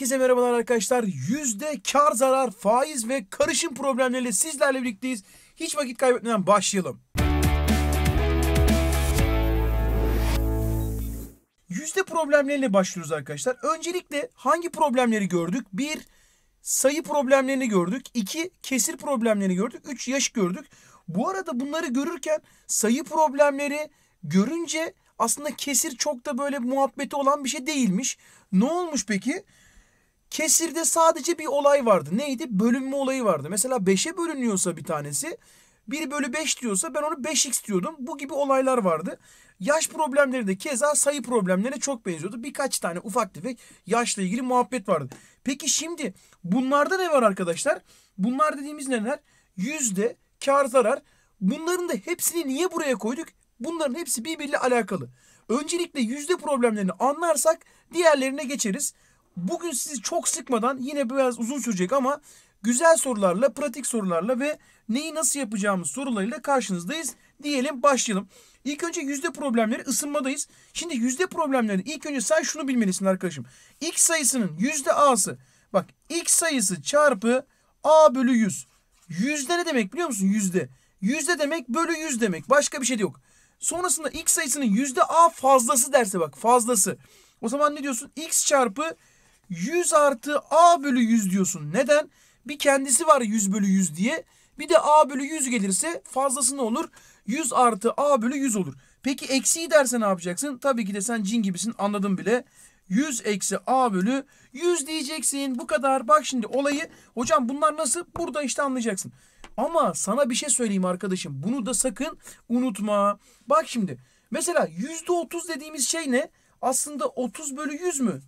Herkese merhabalar arkadaşlar. Yüzde, kar zarar, faiz ve karışım problemleriyle sizlerle birlikteyiz. Hiç vakit kaybetmeden başlayalım. Yüzde problemleriyle başlıyoruz arkadaşlar. Öncelikle hangi problemleri gördük? Bir, sayı problemlerini gördük. İki kesir problemlerini gördük. Üç, yaş gördük. Bu arada bunları görürken sayı problemleri görünce aslında kesir çok da böyle muhabbeti olan bir şey değilmiş. Ne olmuş peki? Kesirde sadece bir olay vardı. Neydi? Bölünme olayı vardı. Mesela 5'e bölünüyorsa bir tanesi 1 bölü 5 diyorsa ben onu 5x diyordum. Bu gibi olaylar vardı. Yaş problemleri de keza sayı problemlerine çok benziyordu. Birkaç tane ufak tefek yaşla ilgili muhabbet vardı. Peki şimdi bunlarda ne var arkadaşlar? Bunlar dediğimiz neler? Yüzde, kar zarar. Bunların da hepsini niye buraya koyduk? Bunların hepsi birbiriyle alakalı. Öncelikle yüzde problemlerini anlarsak diğerlerine geçeriz. Bugün sizi çok sıkmadan yine biraz uzun sürecek ama güzel sorularla, pratik sorularla ve neyi nasıl yapacağımız sorularıyla karşınızdayız diyelim başlayalım. İlk önce yüzde problemleri ısınmadayız. Şimdi yüzde problemleri ilk önce sen şunu bilmelisin arkadaşım. X sayısının yüzde A'sı. Bak X sayısı çarpı A bölü 100. Yüzde ne demek biliyor musun? Yüzde. Yüzde demek bölü 100 demek. Başka bir şey de yok. Sonrasında X sayısının yüzde A fazlası derse bak fazlası. O zaman ne diyorsun? X çarpı 100 artı a bölü 100 diyorsun. Neden? Bir kendisi var 100 bölü 100 diye. Bir de a bölü 100 gelirse fazlası ne olur? 100 artı a bölü 100 olur. Peki eksiği derse ne yapacaksın? Tabii ki de sen cin gibisin anladım bile. 100 eksi a bölü 100 diyeceksin. Bu kadar. Bak şimdi olayı. Hocam bunlar nasıl? Burada işte anlayacaksın. Ama sana bir şey söyleyeyim arkadaşım. Bunu da sakın unutma. Bak şimdi. Mesela %30 dediğimiz şey ne? Aslında 30 bölü 100 mü?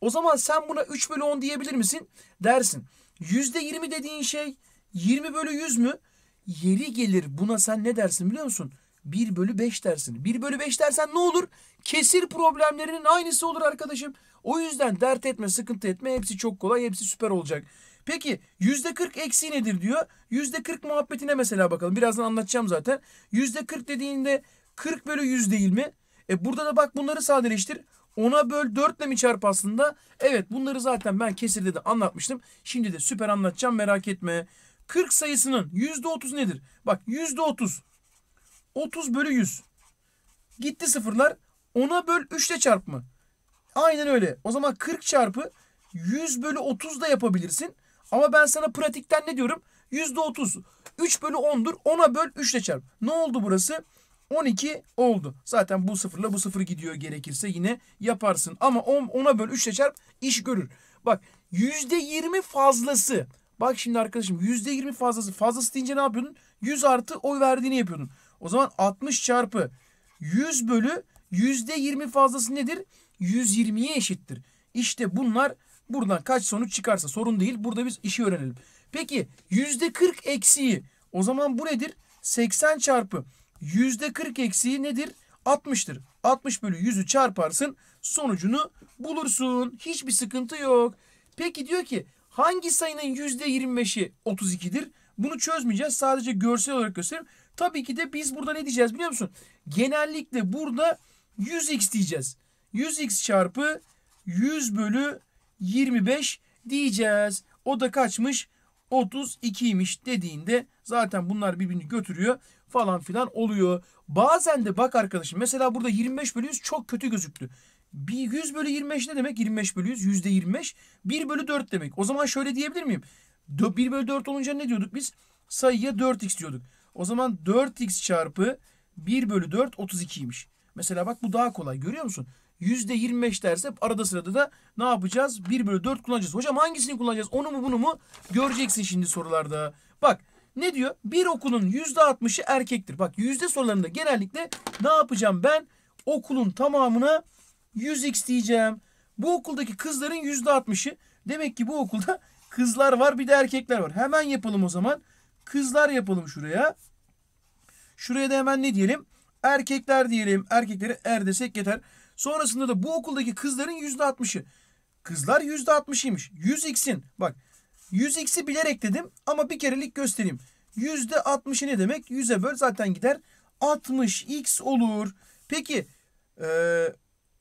O zaman sen buna 3 bölü 10 diyebilir misin? Dersin. %20 dediğin şey 20 bölü 100 mü? Yeri gelir buna sen ne dersin biliyor musun? 1 bölü 5 dersin. 1 bölü 5 dersen ne olur? Kesir problemlerinin aynısı olur arkadaşım. O yüzden dert etme, sıkıntı etme. Hepsi çok kolay, hepsi süper olacak. Peki yüzde %40 eksiği nedir diyor. yüzde %40 muhabbetine mesela bakalım. Birazdan anlatacağım zaten. yüzde %40 dediğinde 40 bölü 100 değil mi? E burada da bak bunları sadeleştir. 10'a böl 4 ile mi çarp aslında? Evet bunları zaten ben kesirde de anlatmıştım. Şimdi de süper anlatacağım merak etme. 40 sayısının %30 nedir? Bak %30. 30 bölü 100. Gitti sıfırlar. 10'a böl 3 ile çarp mı? Aynen öyle. O zaman 40 çarpı 100 bölü 30 da yapabilirsin. Ama ben sana pratikten ne diyorum? %30. 3 bölü 10'dur. 10'a böl 3 ile çarp. Ne oldu burası? Burası. 12 oldu. Zaten bu sıfırla bu sıfır gidiyor gerekirse yine yaparsın. Ama 10'a böl 3 çarp iş görür. Bak %20 fazlası. Bak şimdi arkadaşım %20 fazlası. Fazlası deyince ne yapıyordun? 100 artı oy verdiğini yapıyordun. O zaman 60 çarpı 100 bölü %20 fazlası nedir? 120'ye eşittir. İşte bunlar buradan kaç sonuç çıkarsa sorun değil. Burada biz işi öğrenelim. Peki %40 eksiği o zaman bu nedir? 80 çarpı yüzde 40 eksiği nedir? 60'tır. 60 bölü 100'ü çarparsın sonucunu bulursun. Hiçbir sıkıntı yok. Peki diyor ki hangi sayının yüzde 25'i 32'dir? Bunu çözmeyeceğiz. Sadece görsel olarak göstereyim. Tabii ki de biz burada ne diyeceğiz biliyor musun? Genellikle burada 100x diyeceğiz. 100x çarpı 100 bölü 25 diyeceğiz. O da kaçmış? 32'ymiş dediğinde zaten bunlar birbirini götürüyor falan filan oluyor. Bazen de bak arkadaşım mesela burada 25 bölü 100 çok kötü gözüktü. Bir 100 bölü 25 ne demek? 25 bölü 100 yüzde 25. 1 bölü 4 demek. O zaman şöyle diyebilir miyim? 1 bölü 4 olunca ne diyorduk biz? Sayıya 4x diyorduk. O zaman 4x çarpı 1 bölü 4 32'ymiş. Mesela bak bu daha kolay görüyor musun? %25 derse arada sırada da ne yapacağız? 1 bölü 4 kullanacağız. Hocam hangisini kullanacağız? Onu mu bunu mu? Göreceksin şimdi sorularda. Bak ne diyor? Bir okulun yüzde %60'ı erkektir. Bak yüzde sorularında genellikle ne yapacağım ben? Okulun tamamına 100x diyeceğim. Bu okuldaki kızların yüzde %60'ı. Demek ki bu okulda kızlar var bir de erkekler var. Hemen yapalım o zaman. Kızlar yapalım şuraya. Şuraya da hemen ne diyelim? Erkekler diyelim. Erkekleri er desek yeter. Sonrasında da bu okuldaki kızların yüzde %60'ı. Kızlar yüzde %60'ıymış. 100x'in bak 100x'i bilerek dedim ama bir kerelik göstereyim. %60'ı ne demek? 100'e böl zaten gider. 60x olur. Peki e,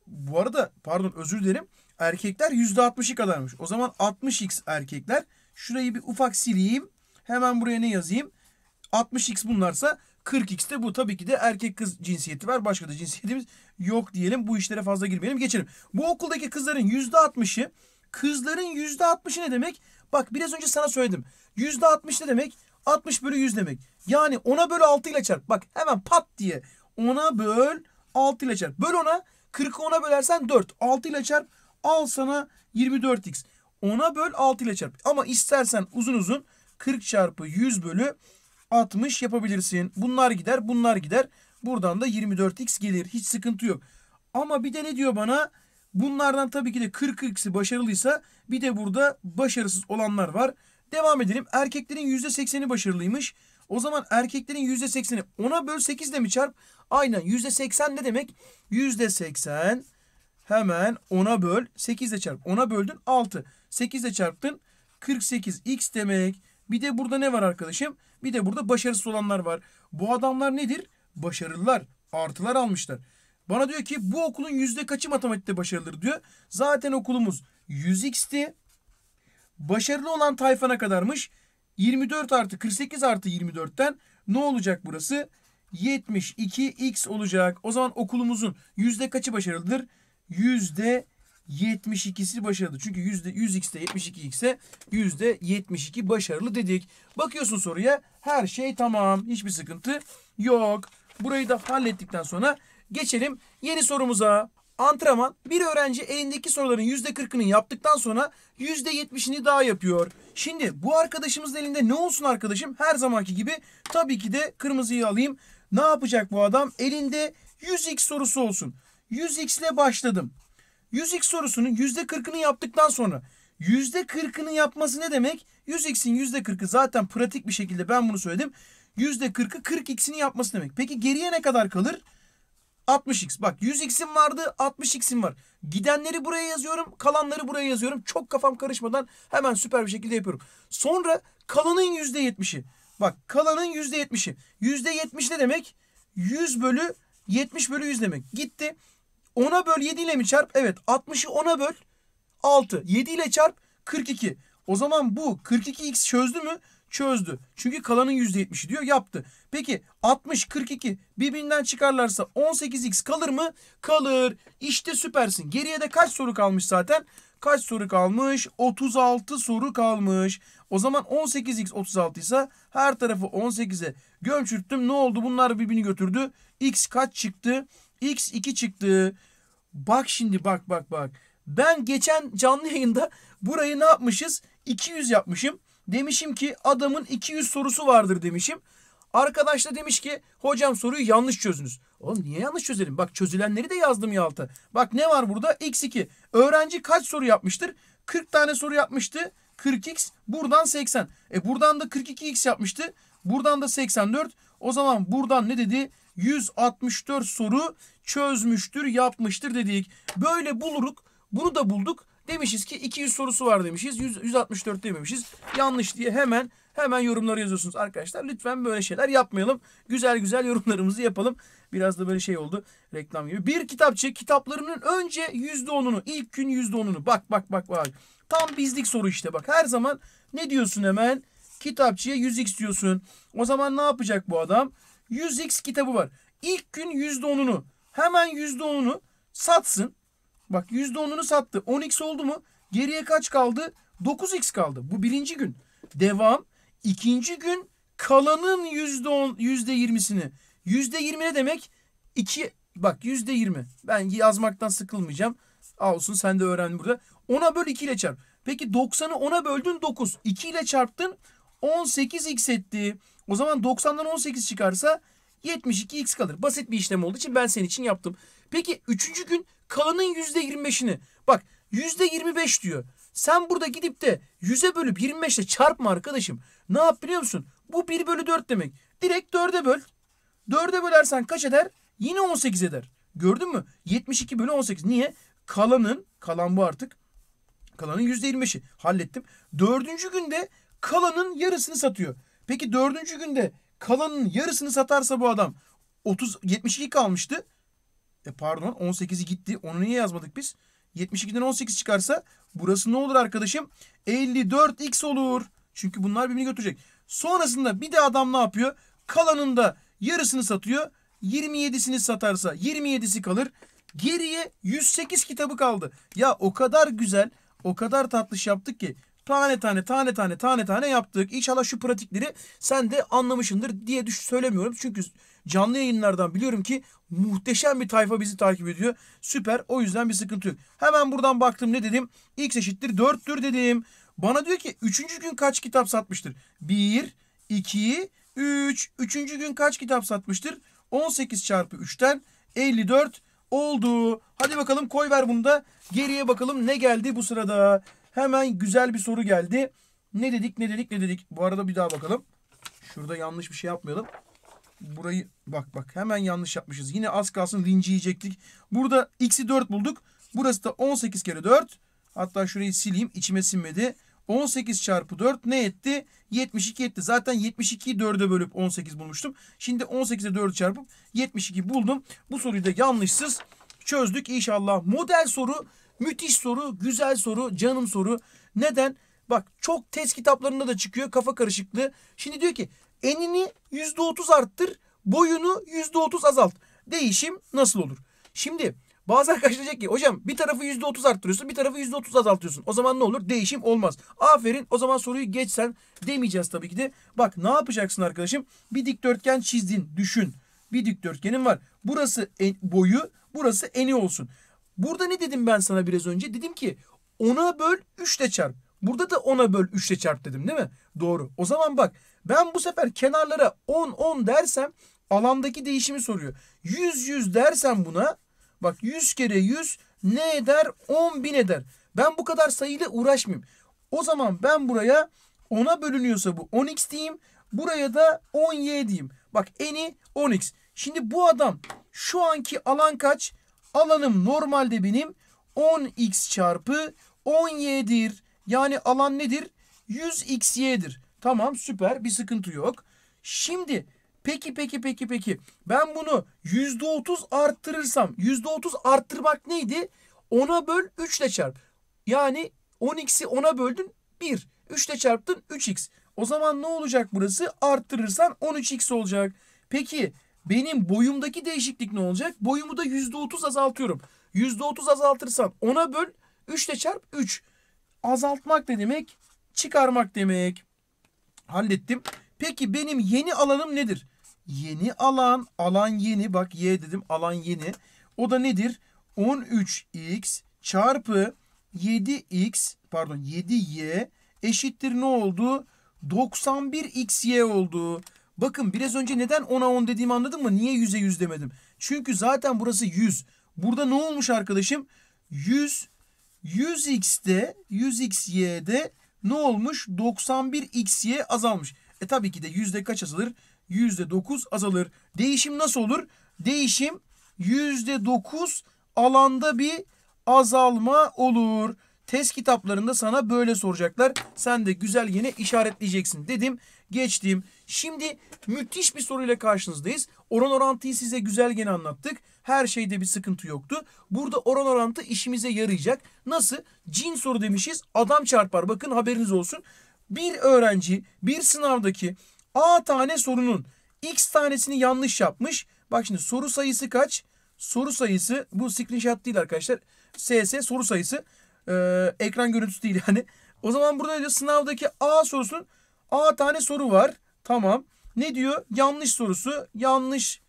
bu arada pardon özür dilerim. Erkekler %60'ı kadarmış. O zaman 60x erkekler. Şurayı bir ufak sileyim. Hemen buraya ne yazayım? 60x bunlarsa 40x de bu. Tabii ki de erkek kız cinsiyeti var. Başka da cinsiyetimiz yok diyelim. Bu işlere fazla girmeyelim. Geçelim. Bu okuldaki kızların %60'ı kızların %60'ı ne demek? Bak biraz önce sana söyledim. Yüzde altmış ne demek? 60 bölü 100 demek. Yani 10'a bölü 6 ile çarp. Bak hemen pat diye 10'a böl 6 ile çarp. Böl 10'a 40'ı 10'a bölersen 4. 6 ile çarp al sana 24x. 10'a böl 6 ile çarp. Ama istersen uzun uzun 40 çarpı 100 bölü 60 yapabilirsin. Bunlar gider bunlar gider. Buradan da 24x gelir. Hiç sıkıntı yok. Ama bir de ne diyor bana? Bunlardan tabii ki de 40-40'si başarılıysa bir de burada başarısız olanlar var. Devam edelim. Erkeklerin %80'i başarılıymış. O zaman erkeklerin %80'i 10'a böl 8 de mi çarp? Aynen %80 ne demek? %80 hemen 10'a böl 8 de çarp. 10'a böldün 6. 8 de çarptın 48 x demek. Bir de burada ne var arkadaşım? Bir de burada başarısız olanlar var. Bu adamlar nedir? Başarılılar. Artılar almışlar. Bana diyor ki bu okulun yüzde kaçı matematikte başarılıdır diyor. Zaten okulumuz 100x'ti. Başarılı olan tayfana kadarmış. 24 artı 48 artı 24'ten ne olacak burası? 72x olacak. O zaman okulumuzun yüzde kaçı başarılıdır? Yüzde 72'si başarılı. Çünkü yüzde 100x'te 72x'e yüzde 72 başarılı dedik. Bakıyorsun soruya her şey tamam. Hiçbir sıkıntı yok. Burayı da hallettikten sonra Geçelim yeni sorumuza. Antrenman bir öğrenci elindeki soruların %40'ını yaptıktan sonra %70'ini daha yapıyor. Şimdi bu arkadaşımızın elinde ne olsun arkadaşım? Her zamanki gibi tabii ki de kırmızıyı alayım. Ne yapacak bu adam? Elinde 100x sorusu olsun. 100x ile başladım. 100x sorusunun %40'ını yaptıktan sonra %40'ını yapması ne demek? 100x'in %40'ı zaten pratik bir şekilde ben bunu söyledim. %40'ı 40x'ini yapması demek. Peki geriye ne kadar kalır? 60x. Bak 100x'im vardı 60x'im var. Gidenleri buraya yazıyorum. Kalanları buraya yazıyorum. Çok kafam karışmadan hemen süper bir şekilde yapıyorum. Sonra kalanın %70'i. Bak kalanın %70'i. %70 ne demek? 100 bölü 70 bölü 100 demek. Gitti. 10'a böl 7 ile mi çarp? Evet. 60'ı 10'a böl 6. 7 ile çarp 42. O zaman bu 42x çözdü mü? Çözdü. Çünkü kalanın %70'i diyor. Yaptı. Peki 60, 42 birbirinden çıkarlarsa 18x kalır mı? Kalır. İşte süpersin. Geriye de kaç soru kalmış zaten? Kaç soru kalmış? 36 soru kalmış. O zaman 18x 36 ise her tarafı 18'e gömçürttüm. Ne oldu? Bunlar birbirini götürdü. X kaç çıktı? X 2 çıktı. Bak şimdi bak bak bak. Ben geçen canlı yayında burayı ne yapmışız? 200 yapmışım. Demişim ki adamın 200 sorusu vardır demişim. Arkadaş da demiş ki hocam soruyu yanlış çözdünüz. Oğlum niye yanlış çözelim? Bak çözülenleri de yazdım ya alta. Bak ne var burada? X2. Öğrenci kaç soru yapmıştır? 40 tane soru yapmıştı. 40x buradan 80. E buradan da 42x yapmıştı. Buradan da 84. O zaman buradan ne dedi? 164 soru çözmüştür, yapmıştır dedik. Böyle buluruk. Bunu da bulduk. Demişiz ki 200 sorusu var demişiz. 100, 164 dememişiz. Yanlış diye hemen Hemen yorumları yazıyorsunuz arkadaşlar. Lütfen böyle şeyler yapmayalım. Güzel güzel yorumlarımızı yapalım. Biraz da böyle şey oldu reklam gibi. Bir kitapçı kitaplarının önce %10'unu ilk gün %10'unu bak bak bak bak. Tam bizlik soru işte bak her zaman ne diyorsun hemen? Kitapçıya 100x diyorsun. O zaman ne yapacak bu adam? 100x kitabı var. İlk gün %10'unu hemen %10'unu satsın. Bak %10'unu sattı. 10x oldu mu? Geriye kaç kaldı? 9x kaldı. Bu birinci gün. Devam. İkinci gün kalanın yüzde on, yüzde yirmisini. Yüzde yirmi ne demek? İki, bak yüzde yirmi. Ben yazmaktan sıkılmayacağım. A olsun sen de öğren burada. Ona böl iki ile çarp. Peki 90'ı 10'a böldün 9. 2 ile çarptın 18x etti. O zaman 90'dan 18 çıkarsa 72x kalır. Basit bir işlem olduğu için ben senin için yaptım. Peki 3. gün kalanın %25'ini. Bak %25 diyor. Sen burada gidip de 100'e bölüp 25 ile çarpma arkadaşım. Ne yap biliyor musun? Bu 1 bölü 4 demek. Direkt 4'e böl. 4'e bölersen kaç eder? Yine 18 eder. Gördün mü? 72 bölü 18. Niye? Kalanın, kalan bu artık. Kalanın %25'i. Hallettim. Dördüncü günde kalanın yarısını satıyor. Peki dördüncü günde kalanın yarısını satarsa bu adam 30 72 kalmıştı. E pardon 18'i gitti. Onu niye yazmadık biz? 72'den 18 çıkarsa burası ne olur arkadaşım? 54x olur. Çünkü bunlar birbirini götürecek. Sonrasında bir de adam ne yapıyor? Kalanın da yarısını satıyor. 27'sini satarsa 27'si kalır. Geriye 108 kitabı kaldı. Ya o kadar güzel, o kadar tatlış yaptık ki tane tane tane tane tane tane yaptık. İnşallah şu pratikleri sen de anlamışındır diye düş söylemiyorum. Çünkü canlı yayınlardan biliyorum ki muhteşem bir tayfa bizi takip ediyor. Süper. O yüzden bir sıkıntı yok. Hemen buradan baktım ne dedim? X eşittir 4'tür dedim. Bana diyor ki üçüncü gün kaç kitap satmıştır? Bir iki üç Üçüncü gün kaç kitap satmıştır? 18 çarpı 3'ten 54 oldu. Hadi bakalım koy ver bunu da. Geriye bakalım ne geldi bu sırada. Hemen güzel bir soru geldi. Ne dedik ne dedik ne dedik. Bu arada bir daha bakalım. Şurada yanlış bir şey yapmayalım. Burayı bak bak hemen yanlış yapmışız. Yine az kalsın vinci yiyecektik. Burada x'i 4 bulduk. Burası da 18 kere 4. Hatta şurayı sileyim içime sinmedi. 18 çarpı 4 ne etti? 72 etti. Zaten 72'yi 4'e bölüp 18 bulmuştum. Şimdi 18'e 4 çarpıp 72 buldum. Bu soruyu da yanlışsız çözdük inşallah. Model soru, müthiş soru, güzel soru, canım soru. Neden? Bak çok test kitaplarında da çıkıyor kafa karışıklığı. Şimdi diyor ki enini %30 arttır, boyunu %30 azalt. Değişim nasıl olur? Şimdi bazı arkadaş diyecek ki hocam bir tarafı %30 arttırıyorsun bir tarafı %30 azaltıyorsun. O zaman ne olur? Değişim olmaz. Aferin o zaman soruyu geçsen demeyeceğiz tabii ki de. Bak ne yapacaksın arkadaşım? Bir dikdörtgen çizdin düşün. Bir dikdörtgenin var. Burası en, boyu burası eni olsun. Burada ne dedim ben sana biraz önce? Dedim ki 10'a böl 3 ile çarp. Burada da 10'a böl 3 ile çarp dedim değil mi? Doğru. O zaman bak ben bu sefer kenarlara 10 10 dersem alandaki değişimi soruyor. 100 100 dersem buna Bak 100 kere 100 ne eder? 10 bin eder. Ben bu kadar sayıyla uğraşmayayım. O zaman ben buraya 10'a bölünüyorsa bu 10x diyeyim. Buraya da 10y diyeyim. Bak eni 10x. Şimdi bu adam şu anki alan kaç? Alanım normalde benim 10x çarpı 10y'dir. Yani alan nedir? 100xy'dir. Tamam süper bir sıkıntı yok. Şimdi Peki peki peki peki. Ben bunu %30 arttırırsam %30 arttırmak neydi? 10'a böl 3 ile çarp. Yani 10x'i 10'a böldün 1. 3 ile çarptın 3x. O zaman ne olacak burası? Arttırırsan 13x olacak. Peki benim boyumdaki değişiklik ne olacak? Boyumu da %30 azaltıyorum. %30 azaltırsam 10'a böl 3 ile çarp 3. Azaltmak ne demek? Çıkarmak demek. Hallettim. Peki benim yeni alanım nedir? Yeni alan, alan yeni bak y dedim alan yeni. O da nedir? 13x çarpı 7x pardon 7y eşittir ne oldu? 91xy oldu. Bakın biraz önce neden 10'a 10 dediğimi anladın mı? Niye 100'e 100 demedim? Çünkü zaten burası 100. Burada ne olmuş arkadaşım? 100 100x'te 100xy'de ne olmuş? 91xy azalmış. E tabii ki de yüzde kaç azalır? Yüzde dokuz azalır. Değişim nasıl olur? Değişim yüzde dokuz alanda bir azalma olur. Test kitaplarında sana böyle soracaklar. Sen de güzel yine işaretleyeceksin dedim. Geçtim. Şimdi müthiş bir soruyla karşınızdayız. Oran orantıyı size güzel gene anlattık. Her şeyde bir sıkıntı yoktu. Burada oran orantı işimize yarayacak. Nasıl? Cin soru demişiz. Adam çarpar. Bakın haberiniz olsun bir öğrenci bir sınavdaki A tane sorunun X tanesini yanlış yapmış. Bak şimdi soru sayısı kaç? Soru sayısı bu screenshot değil arkadaşlar. SS soru sayısı e, ekran görüntüsü değil yani. O zaman burada ne diyor? Sınavdaki A sorusunun A tane soru var. Tamam. Ne diyor? Yanlış sorusu. Yanlış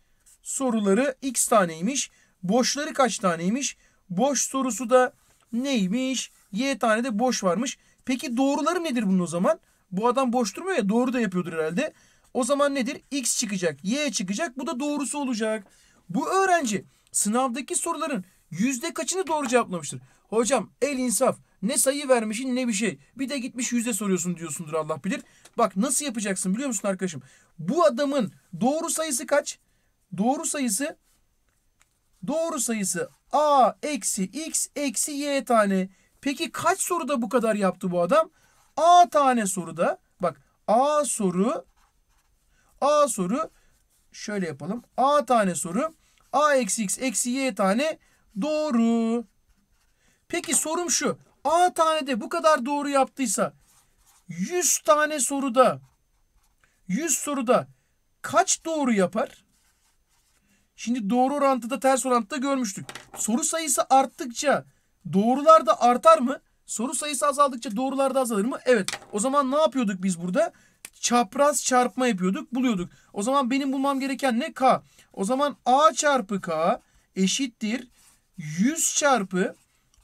soruları X taneymiş. Boşları kaç taneymiş? Boş sorusu da neymiş? Y tane de boş varmış. Peki doğruları nedir bunun o zaman? Bu adam boş durmuyor ya doğru da yapıyordur herhalde. O zaman nedir? X çıkacak, Y çıkacak. Bu da doğrusu olacak. Bu öğrenci sınavdaki soruların yüzde kaçını doğru cevaplamıştır? Hocam el insaf. Ne sayı vermişin ne bir şey. Bir de gitmiş yüzde soruyorsun diyorsundur Allah bilir. Bak nasıl yapacaksın biliyor musun arkadaşım? Bu adamın doğru sayısı kaç? Doğru sayısı doğru sayısı A eksi X eksi Y tane. Peki kaç soruda bu kadar yaptı bu adam? A tane soruda. Bak A soru A soru şöyle yapalım. A tane soru A eksi X eksi Y tane doğru. Peki sorum şu. A tane de bu kadar doğru yaptıysa 100 tane soruda 100 soruda kaç doğru yapar? Şimdi doğru orantıda ters orantıda görmüştük. Soru sayısı arttıkça Doğrular da artar mı? Soru sayısı azaldıkça doğrular da azalır mı? Evet. O zaman ne yapıyorduk biz burada? Çapraz çarpma yapıyorduk. Buluyorduk. O zaman benim bulmam gereken ne? K. O zaman A çarpı K eşittir. 100 çarpı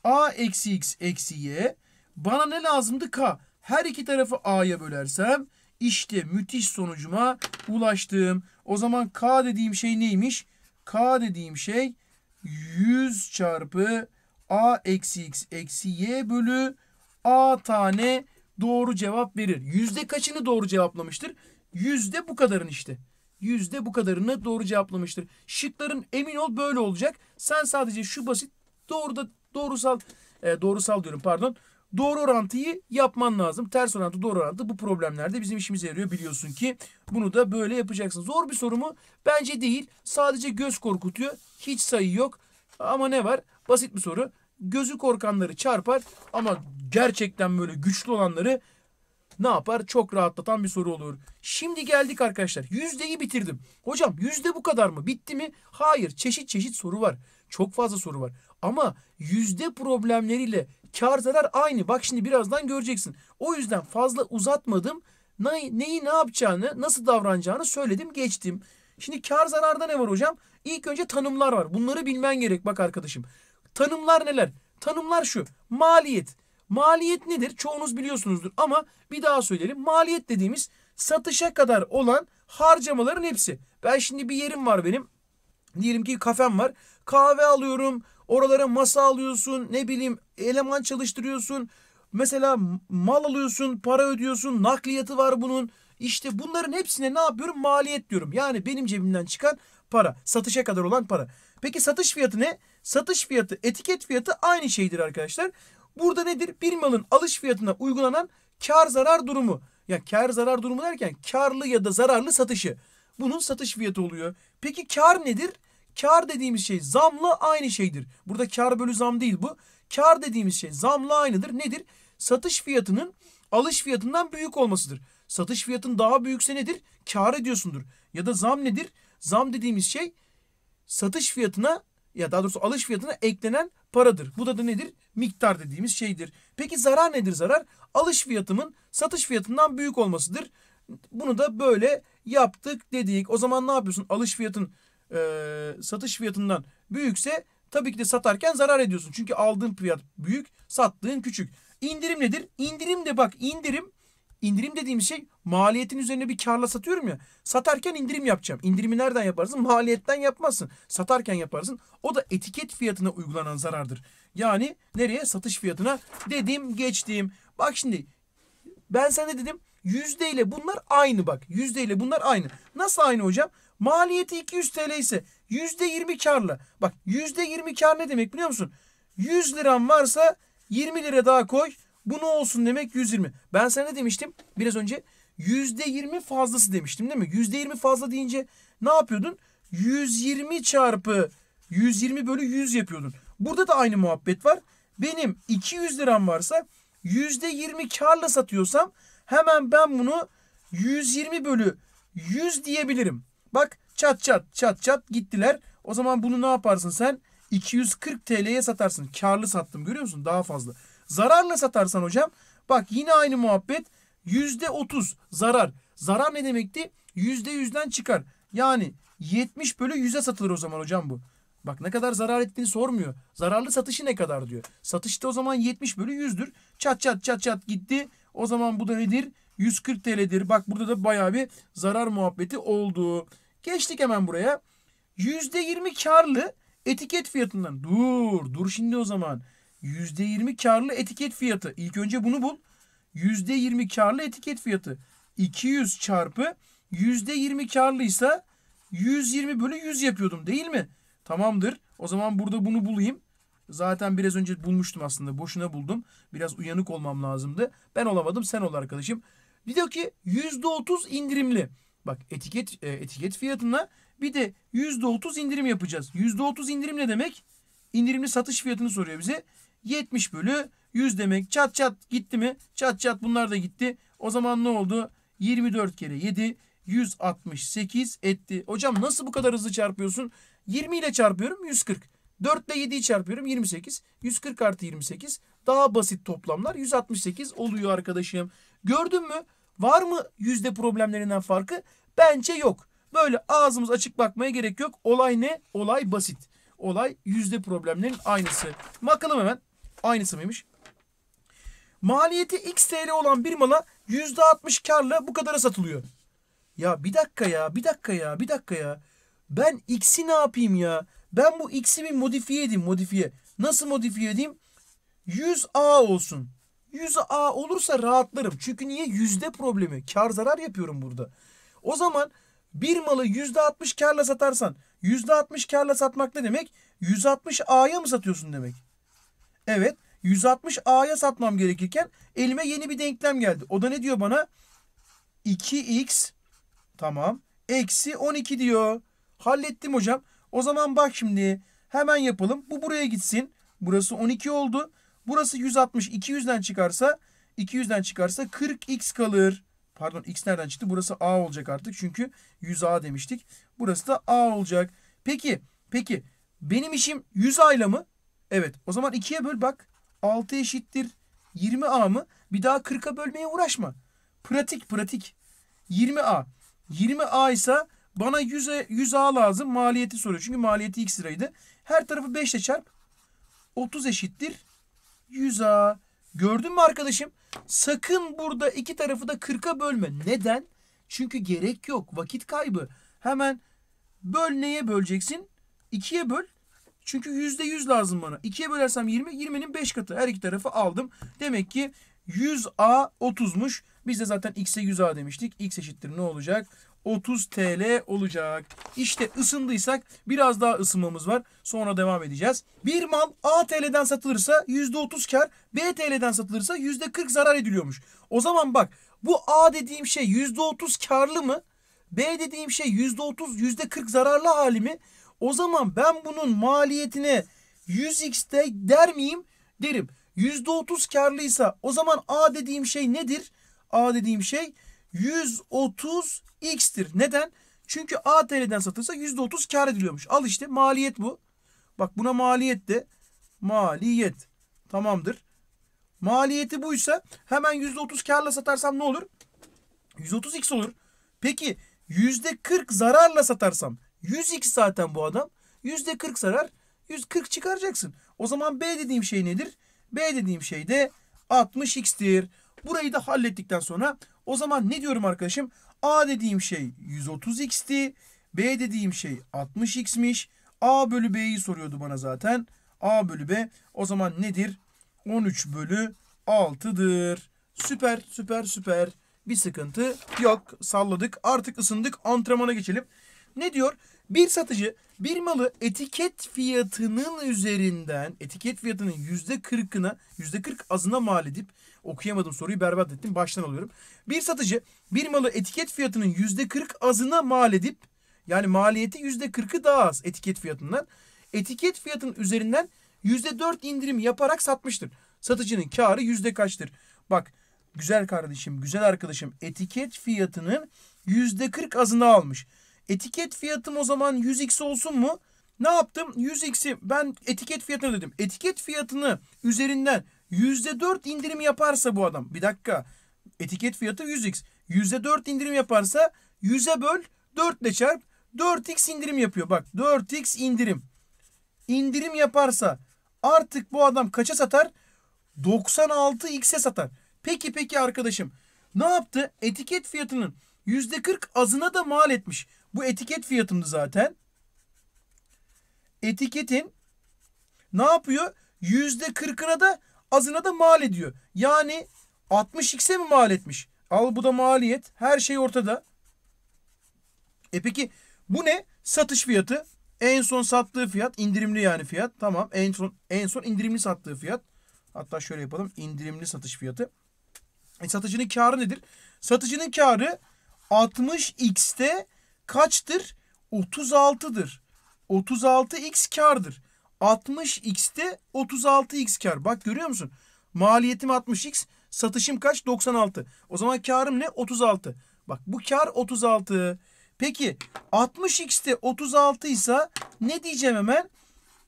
A eksi X eksi Y. Bana ne lazımdı? K. Her iki tarafı A'ya bölersem işte müthiş sonucuma ulaştım. O zaman K dediğim şey neymiş? K dediğim şey 100 çarpı a eksi x eksi y bölü a tane doğru cevap verir. Yüzde kaçını doğru cevaplamıştır? Yüzde bu kadarın işte. Yüzde bu kadarını doğru cevaplamıştır. Şıkların emin ol böyle olacak. Sen sadece şu basit doğru da doğrusal e, doğrusal diyorum pardon. Doğru orantıyı yapman lazım. Ters orantı doğru orantı bu problemlerde bizim işimize yarıyor biliyorsun ki. Bunu da böyle yapacaksın. Zor bir soru mu? Bence değil. Sadece göz korkutuyor. Hiç sayı yok. Ama ne var? Basit bir soru gözü korkanları çarpar ama gerçekten böyle güçlü olanları ne yapar? Çok rahatlatan bir soru olur. Şimdi geldik arkadaşlar. Yüzdeyi bitirdim. Hocam yüzde bu kadar mı? Bitti mi? Hayır. Çeşit çeşit soru var. Çok fazla soru var. Ama yüzde problemleriyle kar zarar aynı. Bak şimdi birazdan göreceksin. O yüzden fazla uzatmadım. Ne, neyi ne yapacağını, nasıl davranacağını söyledim, geçtim. Şimdi kar zararda ne var hocam? İlk önce tanımlar var. Bunları bilmen gerek bak arkadaşım. Tanımlar neler? Tanımlar şu. Maliyet. Maliyet nedir? Çoğunuz biliyorsunuzdur ama bir daha söyleyelim. Maliyet dediğimiz satışa kadar olan harcamaların hepsi. Ben şimdi bir yerim var benim. Diyelim ki kafem var. Kahve alıyorum. Oralara masa alıyorsun. Ne bileyim eleman çalıştırıyorsun. Mesela mal alıyorsun, para ödüyorsun, nakliyatı var bunun. İşte bunların hepsine ne yapıyorum? Maliyet diyorum. Yani benim cebimden çıkan para, satışa kadar olan para. Peki satış fiyatı ne? Satış fiyatı, etiket fiyatı aynı şeydir arkadaşlar. Burada nedir? Bir malın alış fiyatına uygulanan kar zarar durumu. Ya kar zarar durumu derken karlı ya da zararlı satışı. Bunun satış fiyatı oluyor. Peki kar nedir? Kar dediğimiz şey zamla aynı şeydir. Burada kar bölü zam değil bu. Kar dediğimiz şey zamla aynıdır. Nedir? Satış fiyatının alış fiyatından büyük olmasıdır. Satış fiyatın daha büyükse nedir? Kar ediyorsundur. Ya da zam nedir? Zam dediğimiz şey satış fiyatına ya daha doğrusu alış fiyatına eklenen paradır. Bu da, da nedir? Miktar dediğimiz şeydir. Peki zarar nedir zarar? Alış fiyatımın satış fiyatından büyük olmasıdır. Bunu da böyle yaptık dedik. O zaman ne yapıyorsun? Alış fiyatın e, satış fiyatından büyükse tabii ki de satarken zarar ediyorsun. Çünkü aldığın fiyat büyük, sattığın küçük. İndirim nedir? İndirim de bak indirim İndirim dediğim şey maliyetin üzerine bir karla satıyorum ya. Satarken indirim yapacağım. İndirimi nereden yaparsın? Maliyetten yapmazsın. Satarken yaparsın. O da etiket fiyatına uygulanan zarardır. Yani nereye? Satış fiyatına dedim geçtim. Bak şimdi ben sana dedim yüzde ile bunlar aynı bak. Yüzde ile bunlar aynı. Nasıl aynı hocam? Maliyeti 200 TL ise yüzde 20 karla. Bak yüzde 20 kar ne demek biliyor musun? 100 liran varsa 20 lira daha koy. Bu ne olsun demek 120. Ben sana ne demiştim? Biraz önce %20 fazlası demiştim değil mi? %20 fazla deyince ne yapıyordun? 120 çarpı 120 bölü 100 yapıyordun. Burada da aynı muhabbet var. Benim 200 liram varsa %20 karla satıyorsam hemen ben bunu 120 bölü 100 diyebilirim. Bak çat çat çat çat gittiler. O zaman bunu ne yaparsın sen? 240 TL'ye satarsın. Karlı sattım görüyor musun? Daha fazla. Zararla satarsan hocam bak yine aynı muhabbet yüzde otuz zarar. Zarar ne demekti? Yüzde yüzden çıkar. Yani 70 bölü 100'e satılır o zaman hocam bu. Bak ne kadar zarar ettiğini sormuyor. Zararlı satışı ne kadar diyor. Satışta o zaman 70 bölü yüzdür, Çat çat çat çat gitti. O zaman bu da nedir? 140 TL'dir. Bak burada da baya bir zarar muhabbeti oldu. Geçtik hemen buraya. %20 karlı etiket fiyatından. Dur dur şimdi o zaman. %20 karlı etiket fiyatı. İlk önce bunu bul. %20 karlı etiket fiyatı. 200 çarpı %20 karlıysa 120 bölü 100 yapıyordum değil mi? Tamamdır. O zaman burada bunu bulayım. Zaten biraz önce bulmuştum aslında. Boşuna buldum. Biraz uyanık olmam lazımdı. Ben olamadım. Sen ol arkadaşım. Bir de ki %30 indirimli. Bak etiket e, etiket fiyatına bir de %30 indirim yapacağız. %30 indirim ne demek? İndirimli satış fiyatını soruyor bize. 70 bölü 100 demek. Çat çat gitti mi? Çat çat bunlar da gitti. O zaman ne oldu? 24 kere 7 168 etti. Hocam nasıl bu kadar hızlı çarpıyorsun? 20 ile çarpıyorum 140. 4 ile 7'yi çarpıyorum 28. 140 artı 28 daha basit toplamlar 168 oluyor arkadaşım. Gördün mü? Var mı yüzde problemlerinden farkı? Bence yok. Böyle ağzımız açık bakmaya gerek yok. Olay ne? Olay basit. Olay yüzde problemlerin aynısı. Bakalım hemen. Aynısı mıymış? Maliyeti x TL olan bir mala %60 karla bu kadara satılıyor. Ya bir dakika ya, bir dakika ya, bir dakika ya. Ben x'i ne yapayım ya? Ben bu x'i bir modifiye edeyim, modifiye. Nasıl modifiye edeyim? 100A olsun. 100A olursa rahatlarım. Çünkü niye? Yüzde problemi. Kar zarar yapıyorum burada. O zaman bir malı %60 karla satarsan, %60 karla satmak ne demek? 160A'ya mı satıyorsun demek? Evet 160A'ya satmam gerekirken elime yeni bir denklem geldi. O da ne diyor bana? 2x tamam eksi 12 diyor. Hallettim hocam. O zaman bak şimdi hemen yapalım. Bu buraya gitsin. Burası 12 oldu. Burası 160. 200'den çıkarsa 200'den çıkarsa 40x kalır. Pardon x nereden çıktı? Burası a olacak artık. Çünkü 100a demiştik. Burası da a olacak. Peki peki benim işim 100 a ile mi? Evet. O zaman 2'ye böl bak. 6 eşittir 20A mı? Bir daha 40'a bölmeye uğraşma. Pratik pratik. 20A. 20A ise bana 100'e 100A lazım. Maliyeti soruyor. Çünkü maliyeti x liraydı. Her tarafı 5 ile çarp. 30 eşittir 100A. Gördün mü arkadaşım? Sakın burada iki tarafı da 40'a bölme. Neden? Çünkü gerek yok. Vakit kaybı. Hemen böl neye böleceksin? 2'ye böl. Çünkü %100 lazım bana. 2'ye bölersem 20. 20'nin 5 katı. Her iki tarafı aldım. Demek ki 100A 30'muş. Biz de zaten X'e 100A demiştik. X eşittir ne olacak? 30 TL olacak. İşte ısındıysak biraz daha ısınmamız var. Sonra devam edeceğiz. Bir mal A TL'den satılırsa %30 kar, B TL'den satılırsa %40 zarar ediliyormuş. O zaman bak bu A dediğim şey %30 karlı mı? B dediğim şey %30, %40 zararlı hali mi? O zaman ben bunun maliyetine 100x'te der miyim? Derim. %30 karlıysa o zaman A dediğim şey nedir? A dediğim şey 130x'tir. Neden? Çünkü A TL'den satılsa %30 kar ediliyormuş. Al işte maliyet bu. Bak buna maliyet de maliyet. Tamamdır. Maliyeti buysa hemen %30 karla satarsam ne olur? 130x olur. Peki %40 zararla satarsam 100 zaten bu adam. %40 zarar. 140 çıkaracaksın. O zaman B dediğim şey nedir? B dediğim şey de 60x'tir. Burayı da hallettikten sonra o zaman ne diyorum arkadaşım? A dediğim şey 130x'ti. B dediğim şey 60x'miş. A bölü B'yi soruyordu bana zaten. A bölü B o zaman nedir? 13 bölü 6'dır. Süper süper süper. Bir sıkıntı yok. Salladık. Artık ısındık. Antrenmana geçelim. Ne diyor? Bir satıcı bir malı etiket fiyatının üzerinden etiket fiyatının yüzde kırkına yüzde kırk azına mal edip okuyamadım soruyu berbat ettim baştan alıyorum. Bir satıcı bir malı etiket fiyatının yüzde kırk azına mal edip yani maliyeti yüzde kırkı daha az etiket fiyatından etiket fiyatının üzerinden yüzde dört indirim yaparak satmıştır. Satıcının karı yüzde kaçtır? Bak güzel kardeşim güzel arkadaşım etiket fiyatının yüzde kırk azına almış. Etiket fiyatım o zaman 100x olsun mu? Ne yaptım? 100x'i ben etiket fiyatını dedim. Etiket fiyatını üzerinden %4 indirim yaparsa bu adam. Bir dakika. Etiket fiyatı 100x. %4 indirim yaparsa 100'e böl 4 ile çarp 4x indirim yapıyor. Bak 4x indirim. İndirim yaparsa artık bu adam kaça satar? 96x'e satar. Peki peki arkadaşım. Ne yaptı? Etiket fiyatının %40 azına da mal etmiş. Bu etiket fiyatımdı zaten. Etiketin ne yapıyor? Yüzde kırkına da azına da mal ediyor. Yani 60x'e mi mal etmiş? Al bu da maliyet. Her şey ortada. E peki bu ne? Satış fiyatı. En son sattığı fiyat indirimli yani fiyat. Tamam. En son en son indirimli sattığı fiyat. Hatta şöyle yapalım. indirimli satış fiyatı. E satıcının karı nedir? Satıcının karı 60x'te kaçtır? 36'dır. 36x kardır. 60x'te 36x kar. Bak görüyor musun? Maliyetim 60x, satışım kaç? 96. O zaman karım ne? 36. Bak bu kar 36. Peki 60x'te 36 ise ne diyeceğim hemen?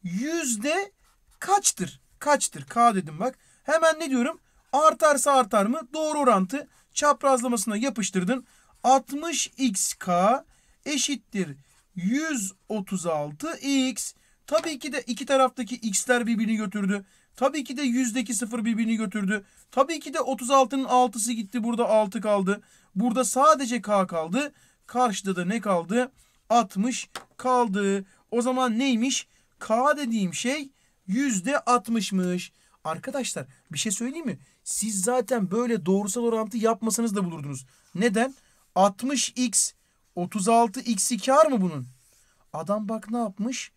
Yüzde kaçtır? Kaçtır? K dedim bak. Hemen ne diyorum? Artarsa artar mı? Doğru orantı çaprazlamasına yapıştırdın. 60 x k eşittir 136 x. Tabii ki de iki taraftaki x'ler birbirini götürdü. Tabii ki de yüzdeki sıfır birbirini götürdü. Tabii ki de 36'nın 6'sı gitti. Burada 6 kaldı. Burada sadece k kaldı. Karşıda da ne kaldı? 60 kaldı. O zaman neymiş? K dediğim şey yüzde 60'mış. Arkadaşlar bir şey söyleyeyim mi? Siz zaten böyle doğrusal orantı yapmasanız da bulurdunuz. Neden? 60x 36 x'i kar mı bunun? Adam bak ne yapmış?